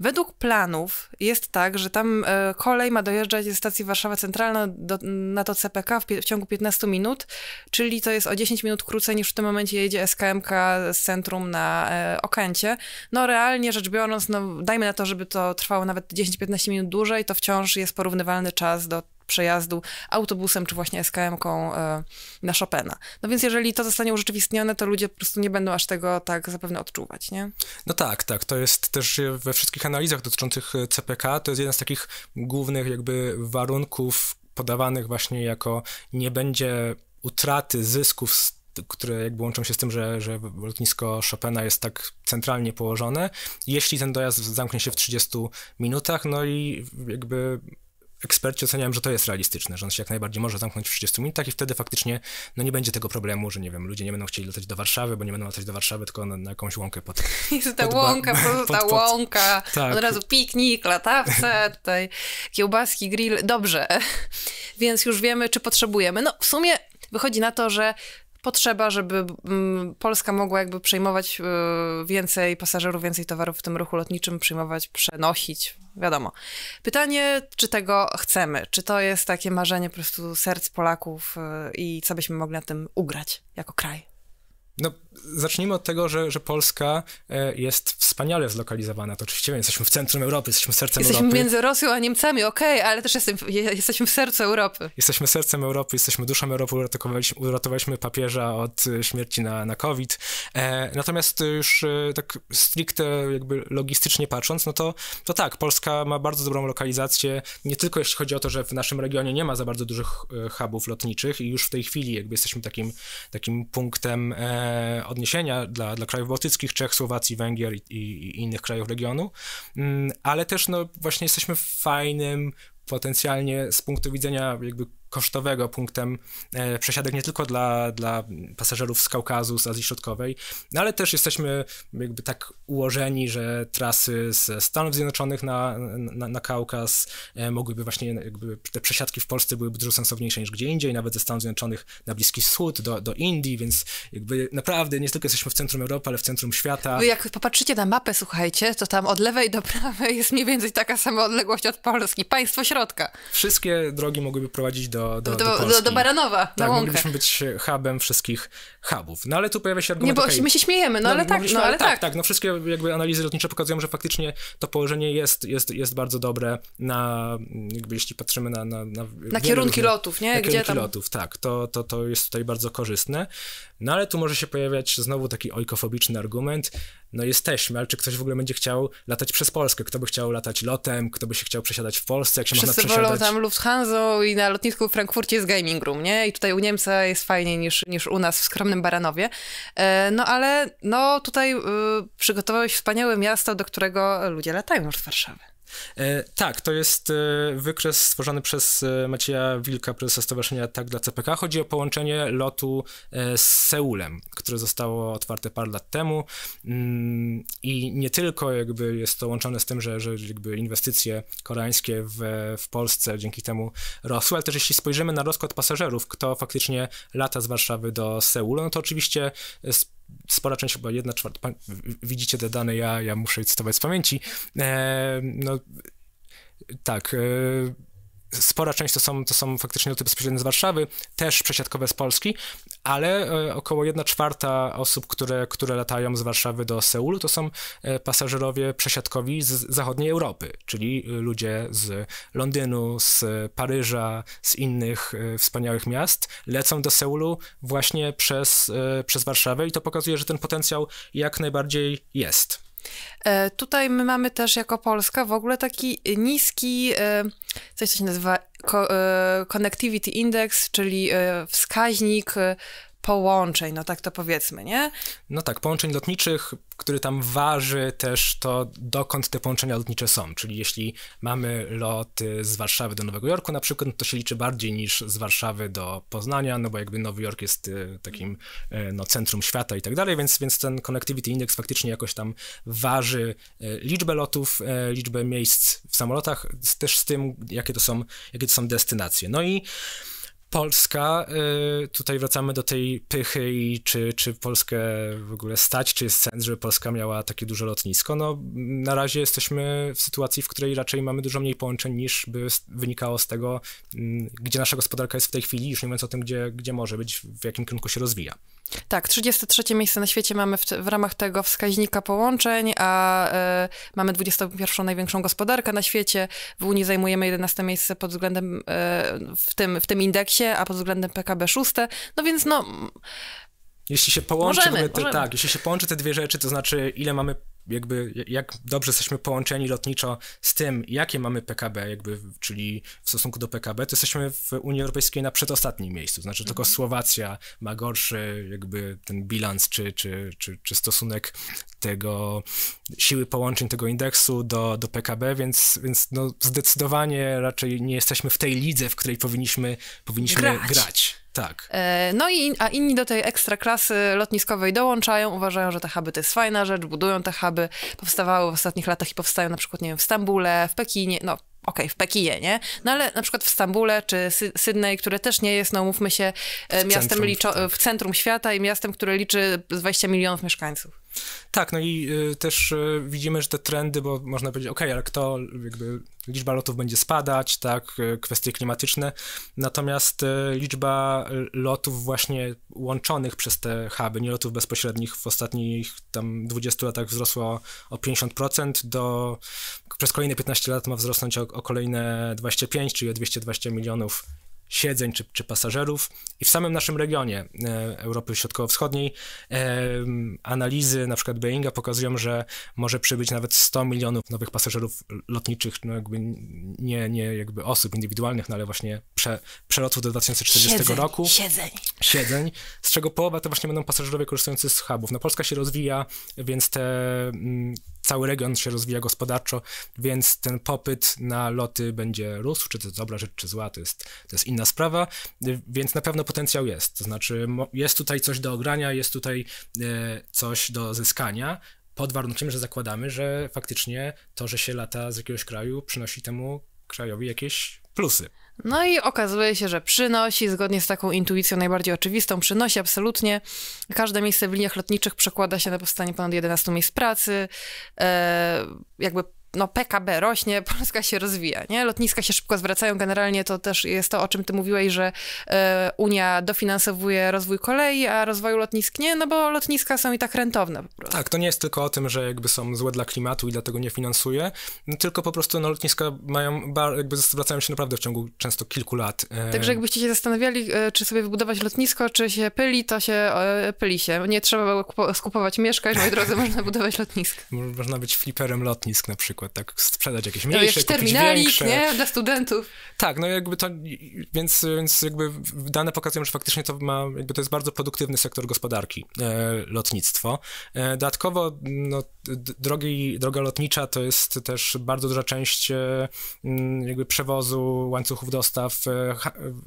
według planów jest tak, że tam e, kolej ma dojeżdżać ze stacji Warszawa Centralna do, na to CPK w, w, ciągu 15 minut, czyli to jest o 10 minut krócej niż w tym momencie jedzie SKMK z centrum na e, Okęcie. No realnie rzecz biorąc, no dajmy na to, żeby to trwało nawet 10-15 minut dłużej, to wciąż jest porównywalny czas do przejazdu autobusem czy właśnie SKM-ką e, na Chopina. No więc jeżeli to zostanie urzeczywistnione, to ludzie po prostu nie będą aż tego tak zapewne odczuwać, nie? No tak, tak. To jest też we wszystkich analizach dotyczących e, CPK, to jest jeden z takich głównych jakby warunków podawanych właśnie jako nie będzie utraty zysków z które jakby łączą się z tym, że, że lotnisko Chopina jest tak centralnie położone. Jeśli ten dojazd zamknie się w 30 minutach, no i jakby eksperci oceniają, że to jest realistyczne, że on się jak najbardziej może zamknąć w 30 minutach i wtedy faktycznie no nie będzie tego problemu, że nie wiem, ludzie nie będą chcieli latać do Warszawy, bo nie będą latać do Warszawy, tylko na, na jakąś łąkę pod... Jest ta pod, łąka, po ta pod, łąka, tak. od razu piknik, latawce, tutaj kiełbaski, grill, dobrze, więc już wiemy, czy potrzebujemy. No w sumie wychodzi na to, że potrzeba, żeby mm, Polska mogła jakby przejmować e, więcej pasażerów, więcej towarów w tym ruchu lotniczym, przyjmować, przenosić, wiadomo. Pytanie, czy tego chcemy? Czy to jest takie marzenie po prostu serc Polaków e, i co byśmy mogli na tym ugrać jako kraj? No, zacznijmy od tego, że, że Polska e, jest wspaniale zlokalizowana. To oczywiście jesteśmy w centrum Europy, jesteśmy sercem jesteśmy Europy. Jesteśmy między Rosją a Niemcami, okej, okay, ale też jestem, jesteśmy w sercu Europy. Jesteśmy sercem Europy, jesteśmy duszą Europy, uratowaliśmy, uratowaliśmy papieża od e, śmierci na, na COVID. E, natomiast już tak stricte jakby logistycznie patrząc, no to, to tak, Polska ma bardzo dobrą lokalizację, nie tylko jeśli chodzi o to, że w naszym regionie nie ma za bardzo dużych hubów lotniczych i już w tej chwili jakby jesteśmy takim, takim punktem odniesienia dla, dla krajów bałtyckich, Czech, Słowacji, Węgier i, i innych krajów regionu, mm, ale też no, właśnie jesteśmy w fajnym, potencjalnie z punktu widzenia jakby kosztowego punktem e, przesiadek nie tylko dla, dla pasażerów z Kaukazu, z Azji Środkowej, no ale też jesteśmy jakby tak ułożeni, że trasy ze Stanów Zjednoczonych na, na, na Kaukaz e, mogłyby właśnie, jakby te przesiadki w Polsce byłyby dużo sensowniejsze niż gdzie indziej, nawet ze Stanów Zjednoczonych na Bliski Wschód, do, do Indii, więc jakby naprawdę nie tylko jesteśmy w centrum Europy, ale w centrum świata. Wy jak popatrzycie na mapę, słuchajcie, to tam od lewej do prawej jest mniej więcej taka sama odległość od Polski, państwo środka. Wszystkie drogi mogłyby prowadzić do do, do, do, do, Baranowa, tak, na moglibyśmy być hubem wszystkich hubów. No ale tu pojawia się argument... Nie, bo okay, my się śmiejemy, no, no ale tak, no ale tak, tak. Tak, no wszystkie jakby analizy lotnicze pokazują, że faktycznie to położenie jest, jest, jest bardzo dobre na, jakby jeśli patrzymy na... Na, na, na kierunki różnych, lotów, nie? Na Gdzie kierunki tam... lotów, tak. To, to, to jest tutaj bardzo korzystne. No ale tu może się pojawiać znowu taki ojkofobiczny argument, no jesteśmy, ale czy ktoś w ogóle będzie chciał latać przez Polskę? Kto by chciał latać lotem? Kto by się chciał przesiadać w Polsce? Jak się Wszyscy można przesiadać? wolą tam Lufthansa i na lotnisku w Frankfurcie jest gaming room, nie? I tutaj u Niemca jest fajniej niż, niż u nas w skromnym Baranowie. E, no ale no tutaj y, przygotowałeś wspaniałe miasto, do którego ludzie latają już z Warszawy. E, tak, to jest e, wykres stworzony przez e, Macieja Wilka, prezesa Stowarzyszenia Tak dla CPK. Chodzi o połączenie lotu z Seulem, które zostało otwarte parę lat temu mm, i nie tylko jakby jest to łączone z tym, że, że jakby inwestycje koreańskie w, w Polsce dzięki temu rosły, ale też jeśli spojrzymy na rozkład pasażerów, kto faktycznie lata z Warszawy do Seulu, no to oczywiście z spora część, chyba jedna czwarta, pan, widzicie te dane, ja, ja muszę je cytować z pamięci, e, no tak, e, Spora część to są, to są faktycznie loty bezpośrednie z Warszawy, też przesiadkowe z Polski, ale e, około 1 czwarta osób, które, które latają z Warszawy do Seulu, to są e, pasażerowie przesiadkowi z zachodniej Europy, czyli e, ludzie z Londynu, z Paryża, z innych wspaniałych miast, lecą do Seulu właśnie przez, przez Warszawę i to pokazuje, że ten potencjał jak najbardziej jest. E, tutaj my mamy też jako Polska w ogóle taki niski, e, coś co się nazywa e, Connectivity Index, czyli wskaźnik połączeń, no tak to powiedzmy, nie? No tak, połączeń lotniczych, który tam waży też to, dokąd te połączenia lotnicze są. Czyli jeśli mamy lot y, z Warszawy do Nowego Jorku na przykład, no to się liczy bardziej niż z Warszawy do Poznania, no bo jakby Nowy Jork jest y, takim y, no, centrum świata i tak dalej, więc, więc ten Connectivity Index faktycznie jakoś tam waży liczbę lotów, liczbę miejsc w samolotach, też z tym, jakie to są, jakie to są destynacje. No i Polska, y, tutaj wracamy do tej pychy i czy, czy Polskę w ogóle stać, czy jest sens, żeby Polska miała takie duże lotnisko. No, na razie jesteśmy w sytuacji, w której raczej mamy dużo mniej połączeń niż by wynikało z tego, mm, gdzie nasza gospodarka jest w tej chwili, już nie mówiąc o tym, gdzie, gdzie może być, w jakim kierunku się rozwija. Tak, 33 miejsce na świecie mamy w, w ramach tego wskaźnika połączeń, a y, mamy 21 największą gospodarkę na świecie. W Unii zajmujemy 11 miejsce pod względem y, w, tym, w tym indeksie trzecie, a pod względem PKB szóste. No więc no. Jeśli się połączy, możemy, te, możemy. tak, jeśli się połączy te dwie rzeczy, to znaczy ile mamy jakby jak dobrze jesteśmy połączeni lotniczo z tym, jakie mamy PKB, jakby, czyli w stosunku do PKB, to jesteśmy w Unii Europejskiej na przedostatnim miejscu. Znaczy mhm. tylko Słowacja ma gorszy jakby ten bilans, czy, czy, czy, czy stosunek tego siły połączeń tego indeksu do, do PKB, więc, więc no zdecydowanie raczej nie jesteśmy w tej lidze, w której powinniśmy, powinniśmy grać. grać. Tak. E, no i a inni do tej ekstra klasy lotniskowej dołączają, uważają, że te huby to jest fajna rzecz, budują te huby, powstawały w ostatnich latach i powstają na przykład, nie wiem, w Stambule, w Pekinie, no okej, okay, w Pekinie, nie? No ale na przykład w Stambule czy Sy Sydney, które też nie jest, no mówmy się, e, w miastem centrum, w centrum świata i miastem, które liczy 20 milionów mieszkańców. Tak, no i y, też y, widzimy, że te trendy, bo można powiedzieć, ok, ale kto, jakby liczba lotów będzie spadać, tak, y, kwestie klimatyczne, natomiast y, liczba lotów właśnie łączonych przez te huby, nie lotów bezpośrednich w ostatnich tam 20 latach wzrosła o 50%, do, przez kolejne 15 lat ma wzrosnąć o, o kolejne 25, czyli o 220 milionów siedzeń czy, czy pasażerów. I w samym naszym regionie e, Europy Środkowo-Wschodniej e, analizy na przykład Boeinga pokazują, że może przybyć nawet 100 milionów nowych pasażerów lotniczych, no jakby nie, nie jakby osób indywidualnych, no ale właśnie prze, przelotów do 2040 siedzeń, roku. Siedzeń. Siedzeń, z czego połowa to właśnie będą pasażerowie korzystający z hubów. No Polska się rozwija, więc te... Mm, cały region się rozwija gospodarczo, więc ten popyt na loty będzie rósł, czy to jest dobra rzecz, czy zła, to jest, to jest inna sprawa, więc na pewno potencjał jest, to znaczy jest tutaj coś do ogrania, jest tutaj e, coś do zyskania, pod warunkiem, że zakładamy, że faktycznie to, że się lata z jakiegoś kraju przynosi temu krajowi jakieś plusy. No i okazuje się, że przynosi, zgodnie z taką intuicją najbardziej oczywistą, przynosi absolutnie. Każde miejsce w liniach lotniczych przekłada się na powstanie ponad 11 miejsc pracy. E, jakby no, PKB rośnie, Polska się rozwija, nie? Lotniska się szybko zwracają. Generalnie to też jest to, o czym ty mówiłeś, że e, Unia dofinansowuje rozwój kolei, a rozwoju lotnisk nie, no bo lotniska są i tak rentowne po prostu. Tak, to nie jest tylko o tym, że jakby są złe dla klimatu i dlatego nie finansuje, tylko po prostu no, lotniska mają, jakby zwracają się naprawdę w ciągu często kilku lat. E... Także jakbyście się zastanawiali, e, czy sobie wybudować lotnisko, czy się pyli, to się e, pyli się. Nie trzeba skupować mieszkań, moi drodzy, można budować lotnisko. Można być fliperem lotnisk na przykład przykład, tak sprzedać jakieś mniejsze, no, większe. nie? Dla studentów. Tak, no jakby to, więc, więc jakby dane pokazują, że faktycznie to ma, jakby to jest bardzo produktywny sektor gospodarki, e, lotnictwo. E, dodatkowo, no, drogi, droga lotnicza to jest też bardzo duża część e, jakby przewozu, łańcuchów dostaw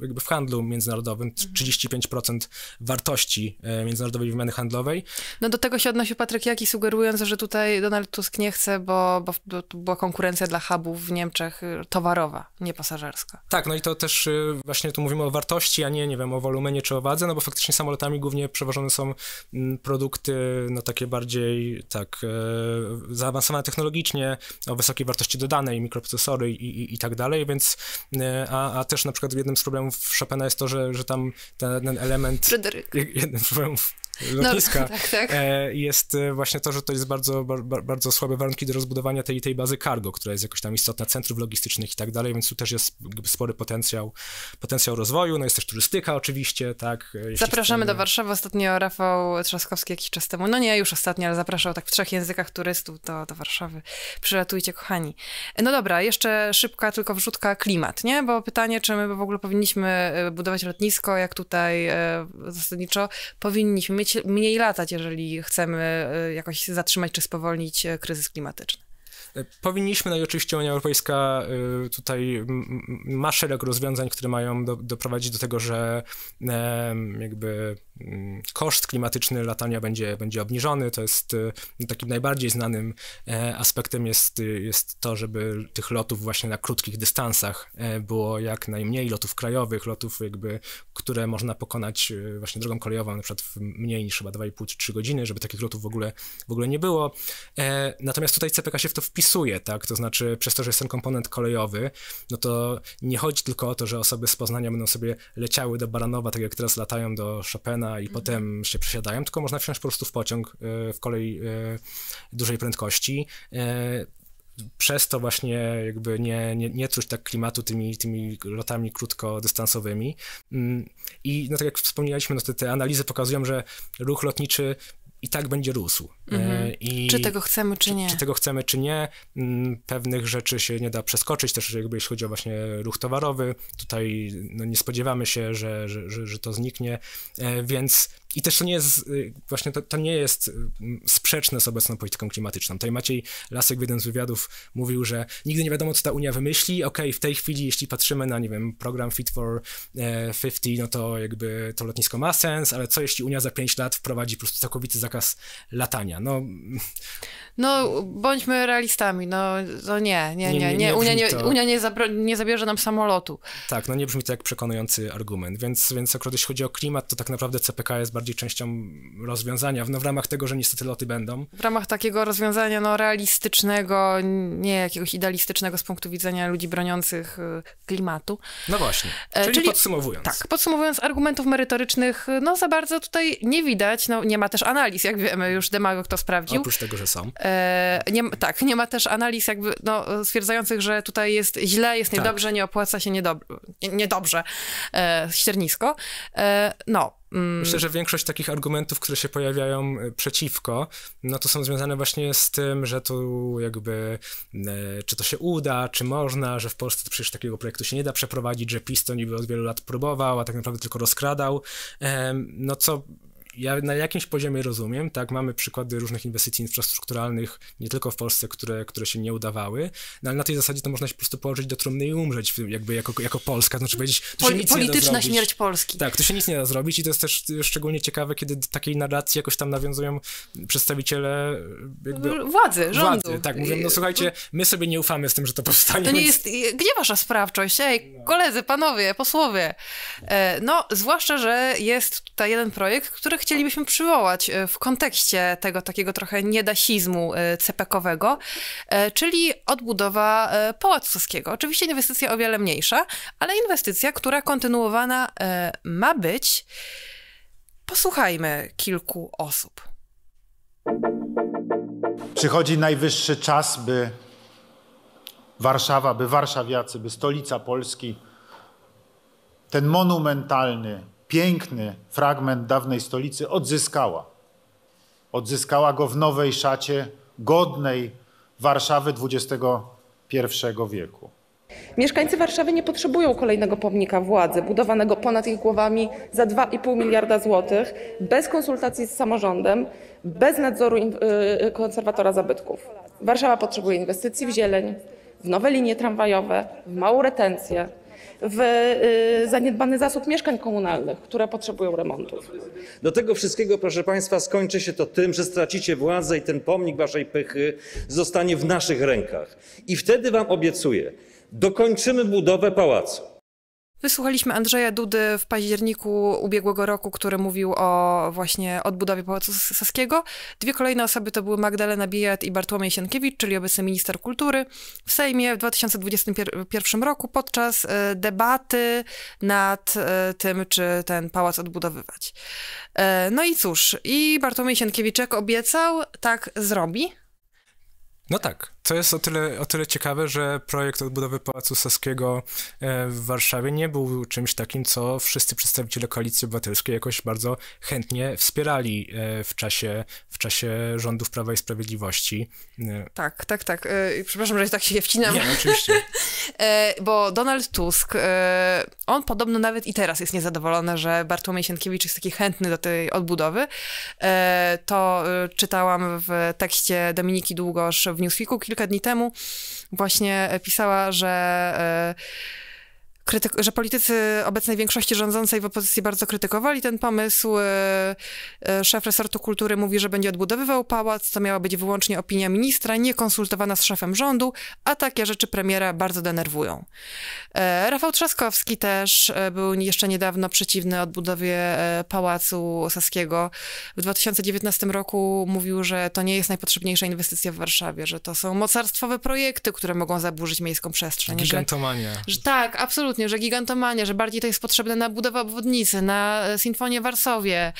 jakby w handlu międzynarodowym, 35% mhm. wartości międzynarodowej wymiany handlowej. No do tego się odnosił Patryk Jaki, sugerując, że tutaj Donald Tusk nie chce, bo, bo była konkurencja dla hubów w Niemczech y, towarowa, nie pasażerska. Tak, no i to też y, właśnie tu mówimy o wartości, a nie, nie wiem, o wolumenie czy o wadze, no bo faktycznie samolotami głównie przewożone są mm, produkty, no takie bardziej tak e, zaawansowane technologicznie, o wysokiej wartości dodanej, mikroprocesory i, i, i tak dalej, więc e, a, a też na przykład jednym z problemów Chopina jest to, że, że tam ten, ten element... Fryderyk. Jednym z problemów no, lotniska, no, tak, tak. E, jest e, właśnie to, że to jest bardzo, bardzo słabe warunki do rozbudowania tej, tej bazy cargo, która jest jakoś tam istotna, centrów logistycznych i tak dalej, więc tu też jest spory potencjał, potencjał rozwoju, no jest też turystyka oczywiście, tak. E, Zapraszamy chcemy... do Warszawy, ostatnio Rafał Trzaskowski jakiś czas temu, no nie już ostatnio, ale zapraszał tak w trzech językach turystów do, do Warszawy. Przylatujcie, kochani. No dobra, jeszcze szybka tylko wrzutka klimat, nie? Bo pytanie, czy my w ogóle powinniśmy budować lotnisko, jak tutaj e, zasadniczo powinniśmy mieć mieć mniej latać, jeżeli chcemy y, jakoś zatrzymać czy spowolnić y, kryzys klimatyczny. Y, powinniśmy, no i oczywiście Unia Europejska tutaj ma szereg rozwiązań, które mają do, doprowadzić do tego, że jakby koszt klimatyczny latania będzie, będzie obniżony. To jest y, takim najbardziej znanym e, aspektem jest, y, jest to, żeby tych lotów właśnie na krótkich dystansach e, było jak najmniej lotów krajowych, lotów jakby, które można pokonać y, właśnie drogą kolejową, na przykład w mniej niż chyba 2,5 3 godziny, żeby takich lotów w ogóle, w ogóle nie było. E, natomiast tutaj CPK się w to wpisuje, tak? To znaczy przez to, że jest ten komponent kolejowy, no to nie chodzi tylko o to, że osoby z Poznania będą sobie leciały do Baranowa, tak jak teraz latają do Chopina i mhm. potem się przesiadają, tylko można wsiąść po prostu w pociąg e, w kolej e, dużej prędkości e, przez to właśnie jakby nie, nie, nie tak klimatu tymi, tymi lotami krótkodystansowymi. Mm, I no tak jak wspomnieliśmy, no te, te analizy pokazują, że ruch lotniczy i tak będzie rósł. E, mhm. I czy tego chcemy, czy nie? Czy, czy, tego chcemy, czy nie? Mm, pewnych rzeczy się nie da przeskoczyć, też jakby jeśli chodzi o właśnie ruch towarowy. Tutaj no, nie spodziewamy się, że, że, że, że to zniknie, e, więc i też to nie jest, y, właśnie to, to, nie jest y, sprzeczne z obecną polityką klimatyczną. Tutaj Maciej Lasek w jeden z wywiadów mówił, że nigdy nie wiadomo, co ta Unia wymyśli. Okej, okay, w tej chwili, jeśli patrzymy na, nie wiem, program Fit for 50, e, no to jakby to lotnisko ma sens, ale co jeśli Unia za 5 lat wprowadzi po prostu całkowity zakaz latania? No, mm. no bądźmy realistami, no, no, nie, nie, nie, nie, nie, Unia, nie, Unia nie, nie zabierze nam samolotu. Tak, no nie brzmi to jak przekonujący argument, więc, więc akurat jeśli chodzi o klimat, to tak naprawdę CPK jest bardziej częścią rozwiązania, no w ramach tego, że niestety loty będą. W ramach takiego rozwiązania no, realistycznego, nie jakiegoś idealistycznego z punktu widzenia ludzi broniących y, klimatu. No właśnie, e, czyli, czyli podsumowując. Tak, podsumowując argumentów merytorycznych, no za bardzo tutaj nie widać, no nie ma też analiz, jak wiemy, już demagog to sprawdził. Oprócz tego, że są. E, nie, tak, nie ma też analiz jakby no, stwierdzających, że tutaj jest źle, jest tak. niedobrze, tak. nie opłaca się niedob niedobrze, e, ściernisko. E, no, Mm. Myślę, że większość takich argumentów, które się pojawiają y, przeciwko, no to są związane właśnie z tym, że tu jakby y, czy to się uda, czy można, że w Polsce to przecież takiego projektu się nie da przeprowadzić, że PiS to niby od wielu lat próbował, a tak naprawdę tylko rozkradał. No co ja na jakimś poziomie rozumiem, tak, mamy przykłady różnych inwestycji infrastrukturalnych, nie tylko w Polsce, które, które się nie udawały, no ale na tej zasadzie to można się po prostu położyć do trumny i umrzeć, jakby jako, jako Polska, znaczy powiedzieć, tu Poli- Polityczna śmierć Polski. Tak, to się nic nie da zrobić i to jest też szczególnie ciekawe, kiedy takiej narracji jakoś tam nawiązują przedstawiciele jakby... Władzy, rządu. Władzy, tak, mówią, no słuchajcie, my sobie nie ufamy z tym, że to powstanie. To nie więc... jest, gdzie wasza sprawczość? Ej, no. koledzy, panowie, posłowie. E, no, zwłaszcza, że jest tutaj jeden projekt, który chcielibyśmy przywołać e, w kontekście tego takiego trochę niedasizmu e, cepekowego, e, czyli odbudowa Pałacu Saskiego. Oczywiście inwestycja o wiele mniejsza, ale inwestycja, która kontynuowana ma być. Posłuchajmy kilku osób. Przychodzi najwyższy czas, by Warszawa, by warszawiacy, by stolica Polski, ten monumentalny piękny fragment dawnej stolicy odzyskała. Odzyskała go w nowej szacie godnej Warszawy XXI wieku. Mieszkańcy Warszawy nie potrzebują kolejnego pomnika władzy, budowanego ponad ich głowami za 2,5 miliarda złotych, bez konsultacji z samorządem, bez nadzoru y, y, konserwatora zabytków. Warszawa potrzebuje inwestycji w zieleń, w nowe linie tramwajowe, w małą retencję, w y, zaniedbany zasób mieszkań komunalnych, które potrzebują remontów. Do tego wszystkiego, proszę Państwa, skończy się to tym, że stracicie władzę i ten pomnik Waszej pychy zostanie w naszych rękach. I wtedy Wam obiecuję, dokończymy budowę pałacu. Wysłuchaliśmy Andrzeja Dudy w październiku ubiegłego roku, który mówił o właśnie odbudowie Pałacu Saskiego. Dwie kolejne osoby to były Magdalena Bijat i Bartłomiej Sienkiewicz, czyli obecny minister kultury. W Sejmie w 2021 roku podczas e, debaty nad e, tym, czy ten pałac odbudowywać. E, no i cóż, i Bartłomiej Sienkiewicz jak obiecał, tak zrobi. No tak, to jest o tyle, o tyle ciekawe, że projekt odbudowy Pałacu Saskiego e, w Warszawie nie był czymś takim, co wszyscy przedstawiciele Koalicji Obywatelskiej jakoś bardzo chętnie wspierali e, w czasie, w czasie rządów Prawa i Sprawiedliwości. E, tak, tak, tak. Przepraszam, że tak się wcinam. Nie, oczywiście. E, bo Donald Tusk, e, on podobno nawet i teraz jest niezadowolony, że Bartłomiej Sienkiewicz jest taki chętny do tej odbudowy. E, to czytałam w tekście Dominiki Długosz w Newsweeku kilka dni temu. Właśnie pisała, że krytyk- że politycy obecnej większości rządzącej w opozycji bardzo krytykowali ten pomysł. E, e, szef resortu kultury mówi, że będzie odbudowywał pałac, to miała być wyłącznie opinia ministra, nie konsultowana z szefem rządu, a takie rzeczy premiera bardzo denerwują. E, Rafał Trzaskowski też był jeszcze niedawno przeciwny odbudowie pałacu Saskiego. W 2019 roku mówił, że to nie jest najpotrzebniejsza inwestycja w Warszawie, że to są mocarstwowe projekty, które mogą zaburzyć miejską przestrzeń. Gigantomania. Że, że tak, absolutnie że gigantomania, że bardziej to jest potrzebne na budowę obwodnicy, na e, Sinfonię w Warszawie.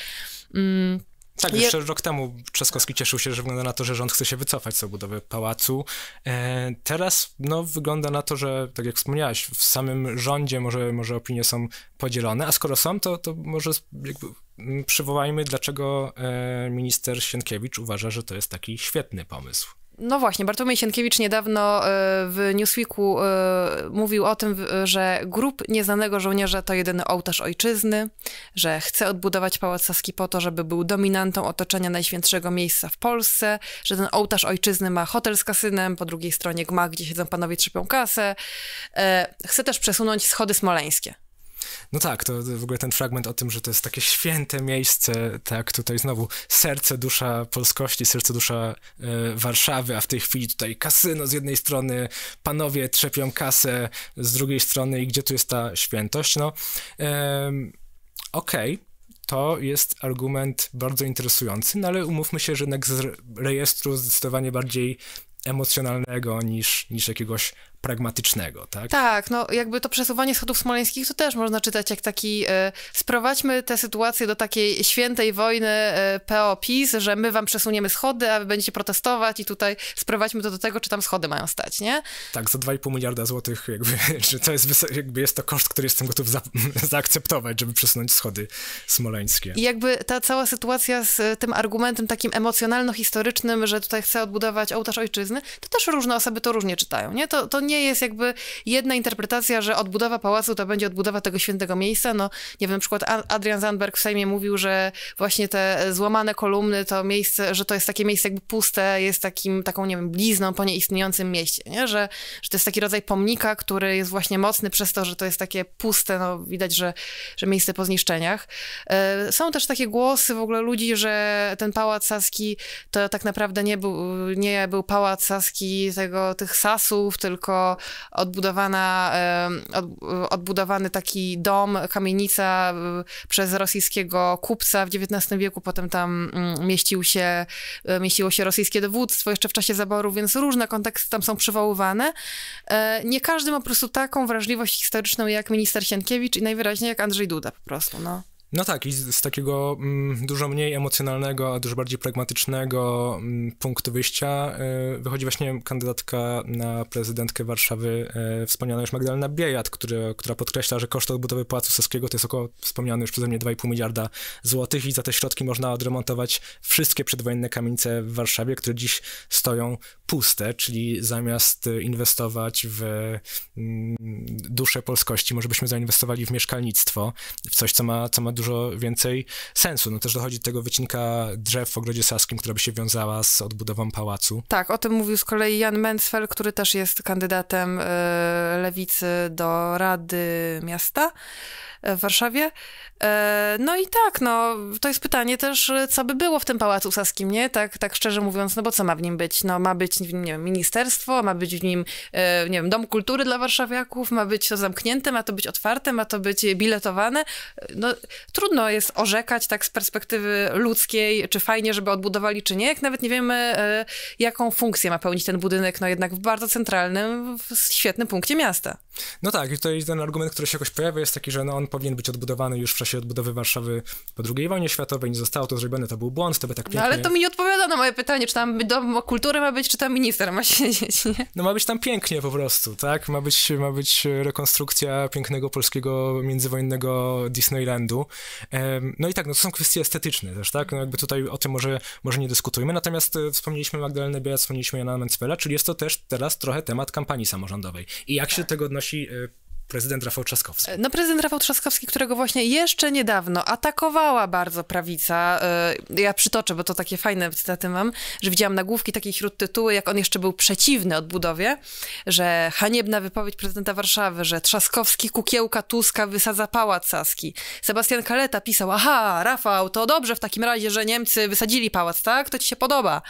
Mm. Tak, jeszcze Je... rok temu Trzaskowski cieszył się, że wygląda na to, że rząd chce się wycofać z budowy pałacu. E, teraz no, wygląda na to, że, tak jak wspomniałaś, w samym rządzie może, może opinie są podzielone, a skoro są, to, to może jakby przywołajmy, dlaczego e, minister Sienkiewicz uważa, że to jest taki świetny pomysł. No właśnie, Bartłomiej Sienkiewicz niedawno e, w Newsweeku e, mówił o tym, że grup nieznanego żołnierza to jedyny ołtarz ojczyzny, że chce odbudować Pałac Saski po to, żeby był dominantą otoczenia najświętszego miejsca w Polsce, że ten ołtarz ojczyzny ma hotel z kasynem, po drugiej stronie gmach, gdzie siedzą panowie trzepią kasę. E, chce też przesunąć schody smoleńskie no tak, to w ogóle ten fragment o tym, że to jest takie święte miejsce, tak, tutaj znowu serce, dusza polskości, serce, dusza e, Warszawy, a w tej chwili tutaj kasyno z jednej strony, panowie trzepią kasę z drugiej strony i gdzie tu jest ta świętość? No, y, okej. Okay to jest argument bardzo interesujący, no ale umówmy się, że jednak z rejestru zdecydowanie bardziej emocjonalnego niż, niż jakiegoś pragmatycznego, tak? Tak, no jakby to przesuwanie schodów smoleńskich to też można czytać jak taki e, sprowadźmy tę sytuację do takiej świętej wojny e, PO-PiS, że my wam przesuniemy schody, a wy będziecie protestować i tutaj sprowadźmy to do tego, czy tam schody mają stać, nie? Tak, za 2,5 miliarda złotych jakby, że to jest, jakby jest to koszt, który jestem gotów za, zaakceptować, żeby przesunąć schody smoleńskie. I jakby ta cała sytuacja z e, tym argumentem takim emocjonalno-historycznym, że tutaj chcę odbudować ołtarz ojczyzny, to też różne osoby to różnie czytają, nie? To, to nie jest jakby jedna interpretacja, że odbudowa pałacu to będzie odbudowa tego świętego miejsca. No, nie wiem, na przykład Adrian Zandberg w Sejmie mówił, że właśnie te złamane kolumny to miejsce, że to jest takie miejsce jakby puste, jest takim, taką, nie wiem, blizną po nieistniejącym mieście, nie? Że, że to jest taki rodzaj pomnika, który jest właśnie mocny przez to, że to jest takie puste, no widać, że, że miejsce po zniszczeniach. E, są też takie głosy w ogóle ludzi, że ten pałac Saski to tak naprawdę nie był, nie był pałac Saski tego, tych Sasów, tylko odbudowana, odbudowany taki dom, kamienica e, przez rosyjskiego kupca w XIX wieku, potem tam mm, mieścił się, e, mieściło się rosyjskie dowództwo jeszcze w czasie zaboru, więc różne konteksty tam są przywoływane. E, nie każdy ma po prostu taką wrażliwość historyczną jak minister Sienkiewicz i najwyraźniej jak Andrzej Duda po prostu, no. No tak, i z, takiego mm, dużo mniej emocjonalnego, a dużo bardziej pragmatycznego mm, punktu wyjścia y, wychodzi właśnie kandydatka na prezydentkę Warszawy, y, wspomniana już Magdalena Biejat, który, która podkreśla, że koszt odbudowy Pałacu Saskiego to jest około, wspomniane już przeze mnie, 2,5 miliarda złotych i za te środki można odremontować wszystkie przedwojenne kamienice w Warszawie, które dziś stoją puste, czyli zamiast inwestować w mm, duszę polskości, może byśmy zainwestowali w mieszkalnictwo, w coś, co ma, co ma dużo więcej sensu. No też dochodzi do tego wycinka drzew w ogrodzie saskim, która by się wiązała z odbudową pałacu. Tak, o tym mówił z kolei Jan Mensfel, który też jest kandydatem e, lewicy do Rady Miasta. E, w Warszawie. E, no i tak, no, to jest pytanie też, e, co by było w tym Pałacu Saskim, nie? Tak, tak szczerze mówiąc, no bo co ma w nim być? No ma być, nie wiem, ministerstwo, ma być w nim, nie wiem, Dom Kultury dla warszawiaków, ma być to zamknięte, ma to być otwarte, ma to być biletowane. No trudno jest orzekać tak z perspektywy ludzkiej, czy fajnie, żeby odbudowali, czy nie, jak nawet nie wiemy, jaką funkcję ma pełnić ten budynek, no jednak w bardzo centralnym, w świetnym punkcie miasta. No tak, i tutaj ten argument, który się jakoś pojawia, jest taki, że no, on powinien być odbudowany już w czasie odbudowy Warszawy po II wojnie światowej, nie zostało to zrobione, to był błąd, to by tak no, pięknie... No ale to mi nie odpowiada na moje pytanie, czy tam dom kultury ma być, czy tam minister ma siedzieć, nie? No ma być tam pięknie po prostu, tak? Ma być, ma być rekonstrukcja pięknego polskiego międzywojennego Disneylandu. No i tak, no to są kwestie estetyczne też, tak? No jakby tutaj o tym może, może nie dyskutujmy, natomiast e, wspomnieliśmy Magdalenę Bielak, wspomnieliśmy Jana Mencpela, czyli jest to też teraz trochę temat kampanii samorządowej. I jak się do tak. tego odnosi she prezydent Rafał Trzaskowski. No prezydent Rafał Trzaskowski, którego właśnie jeszcze niedawno atakowała bardzo prawica. Y, ja przytoczę, bo to takie fajne cytaty mam, że widziałam nagłówki takie wśród tytuły, jak on jeszcze był przeciwny odbudowie, że haniebna wypowiedź prezydenta Warszawy, że Trzaskowski kukiełka Tuska wysadza pałac Saski. Sebastian Kaleta pisał, aha, Rafał, to dobrze w takim razie, że Niemcy wysadzili pałac, tak? To ci się podoba.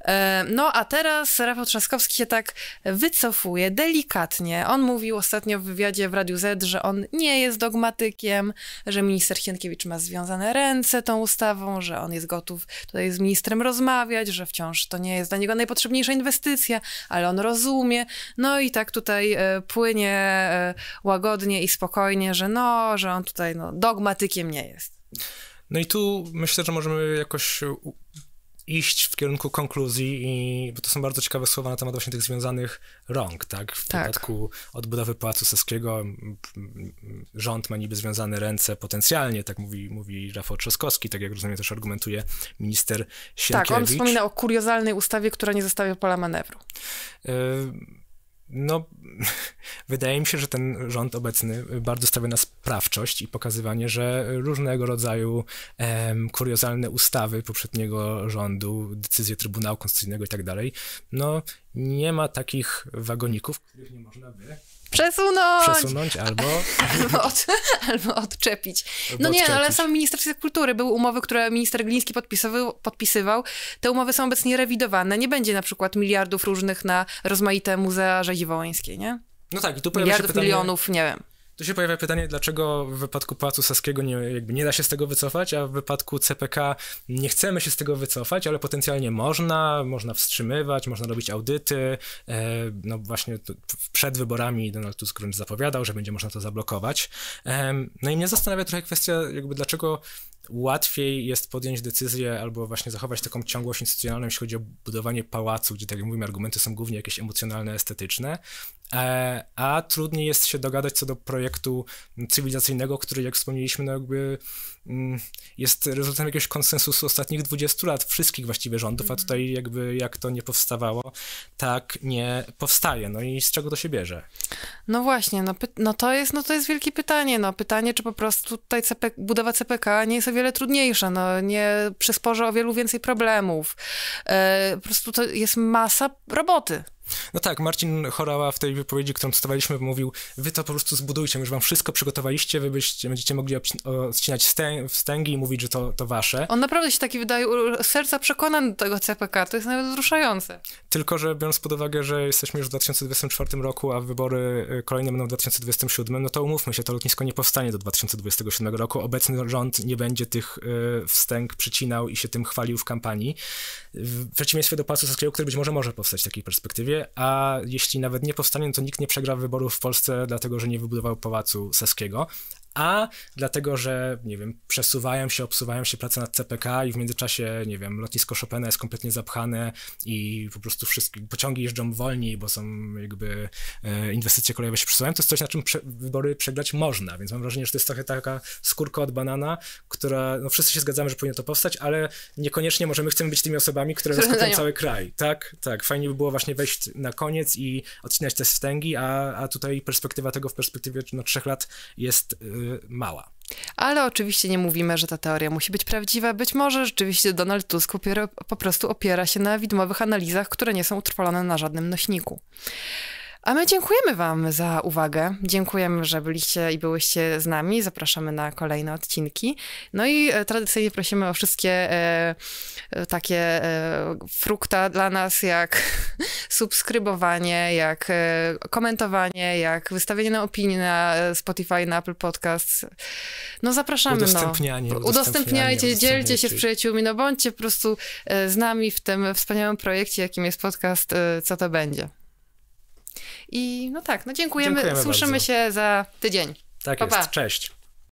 Y, no a teraz Rafał Trzaskowski się tak wycofuje delikatnie. On mówił ostatnio w wywiadzie wywiadzie w Radiu Z, że on nie jest dogmatykiem, że minister Sienkiewicz ma związane ręce tą ustawą, że on jest gotów tutaj z ministrem rozmawiać, że wciąż to nie jest dla niego najpotrzebniejsza inwestycja, ale on rozumie. No i tak tutaj e, płynie e, łagodnie i spokojnie, że no, że on tutaj no, dogmatykiem nie jest. No i tu myślę, że możemy jakoś iść w kierunku konkluzji i bo to są bardzo ciekawe słowa na temat właśnie tych związanych rąk, tak? W tak. przypadku odbudowy Pałacu Saskiego rząd ma niby związane ręce potencjalnie, tak mówi, mówi Rafał Trzaskowski, tak jak rozumiem też argumentuje minister Sienkiewicz. Tak, on wspomina o kuriozalnej ustawie, która nie zostawia pola manewru. Y no, wydaje mi się, że ten rząd obecny bardzo stawia na sprawczość i pokazywanie, że różnego rodzaju em, kuriozalne ustawy poprzedniego rządu, decyzje Trybunału Konstytucyjnego i tak dalej, no nie ma takich wagoników, których nie można by przesunąć. Przesunąć albo... albo, od, albo odczepić. No albo no nie, odczepić. ale sam Ministerstwo Kultury były umowy, które minister Gliński podpisywał, podpisywał. Te umowy są obecnie rewidowane. Nie będzie na przykład miliardów różnych na rozmaite muzea rzezi wołyńskiej, nie? No tak, i tu pojawia się pytanie... milionów, nie wiem. Tu się pojawia pytanie, dlaczego w wypadku Pałacu Saskiego nie, jakby nie da się z tego wycofać, a w wypadku CPK nie chcemy się z tego wycofać, ale potencjalnie można, można wstrzymywać, można robić audyty. E, no właśnie przed wyborami Donald Tusk wręcz zapowiadał, że będzie można to zablokować. E, no i mnie zastanawia trochę kwestia, jakby dlaczego łatwiej jest podjąć decyzję albo właśnie zachować taką ciągłość instytucjonalną, jeśli chodzi o budowanie pałacu, gdzie, tak jak mówimy, argumenty są głównie jakieś emocjonalne, estetyczne, E, a trudniej jest się dogadać co do projektu cywilizacyjnego, który, jak wspomnieliśmy, no jakby Mm, jest rezultatem jakiegoś konsensusu ostatnich 20 lat, wszystkich właściwie rządów, a mhm. tutaj jakby jak to nie powstawało, tak nie powstaje. No i z czego to się bierze? No właśnie, no, no, to, jest, no to jest wielkie pytanie. No, pytanie, czy po prostu tutaj CP budowa CPK nie jest o wiele trudniejsza, no, nie przysporzy o wielu więcej problemów. E, po prostu to jest masa roboty. No tak, Marcin Chorała w tej wypowiedzi, którą cytowaliśmy, mówił, wy to po prostu zbudujcie, my już wam wszystko przygotowaliście, wy byście, będziecie mogli odcinać wstęgi i mówić, że to, to wasze. On naprawdę się taki wydaje serca przekonany do tego CPK, to jest nawet wzruszające. Tylko, że biorąc pod uwagę, że jesteśmy już w 2024 roku, a wybory y, kolejne będą w 2027, no to umówmy się, to lotnisko nie powstanie do 2027 roku. Obecny rząd nie będzie tych y, wstęg przycinał i się tym chwalił w kampanii. W przeciwieństwie do Pałacu Saskiego, który być może może powstać w takiej perspektywie, a jeśli nawet nie powstanie, no to nikt nie przegra wyborów w Polsce, dlatego że nie wybudował Pałacu Saskiego a dlatego, że, nie wiem, przesuwają się, obsuwają się prace nad CPK i w międzyczasie, nie wiem, lotnisko Chopina jest kompletnie zapchane i po prostu wszystkie pociągi jeżdżą wolniej, bo są jakby e, inwestycje kolejowe się przesuwają, to jest coś, na czym prze, wybory przegrać można, więc mam wrażenie, że to jest trochę taka skórka od banana, która, no wszyscy się zgadzamy, że powinno to powstać, ale niekoniecznie możemy, chcemy być tymi osobami, które rozkładają cały kraj, tak? Tak, fajnie by było właśnie wejść na koniec i odcinać te stęgi, a, a tutaj perspektywa tego w perspektywie no, trzech lat jest e, Y, mała. Ale oczywiście nie mówimy, że ta teoria musi być prawdziwa. Być może rzeczywiście Donald Tusk po prostu opiera się na widmowych analizach, które nie są utrwalone na żadnym nośniku. A my dziękujemy Wam za uwagę. Dziękujemy, że byliście i byłyście z nami. Zapraszamy na kolejne odcinki. No i e, tradycyjnie prosimy o wszystkie e, e, takie e, frukta dla nas, jak subskrybowanie, jak e, komentowanie, jak wystawienie na opinii na Spotify, na Apple Podcast. No zapraszamy. No. Udostępnianie. No. Udostępniajcie, udostępniajcie, dzielcie się z przyjaciółmi, no bądźcie po prostu z nami w tym wspaniałym projekcie, jakim jest podcast Co to będzie. I no tak, no dziękujemy. dziękujemy Słyszymy bardzo. się za tydzień. Tak pa, jest. Pa. Cześć.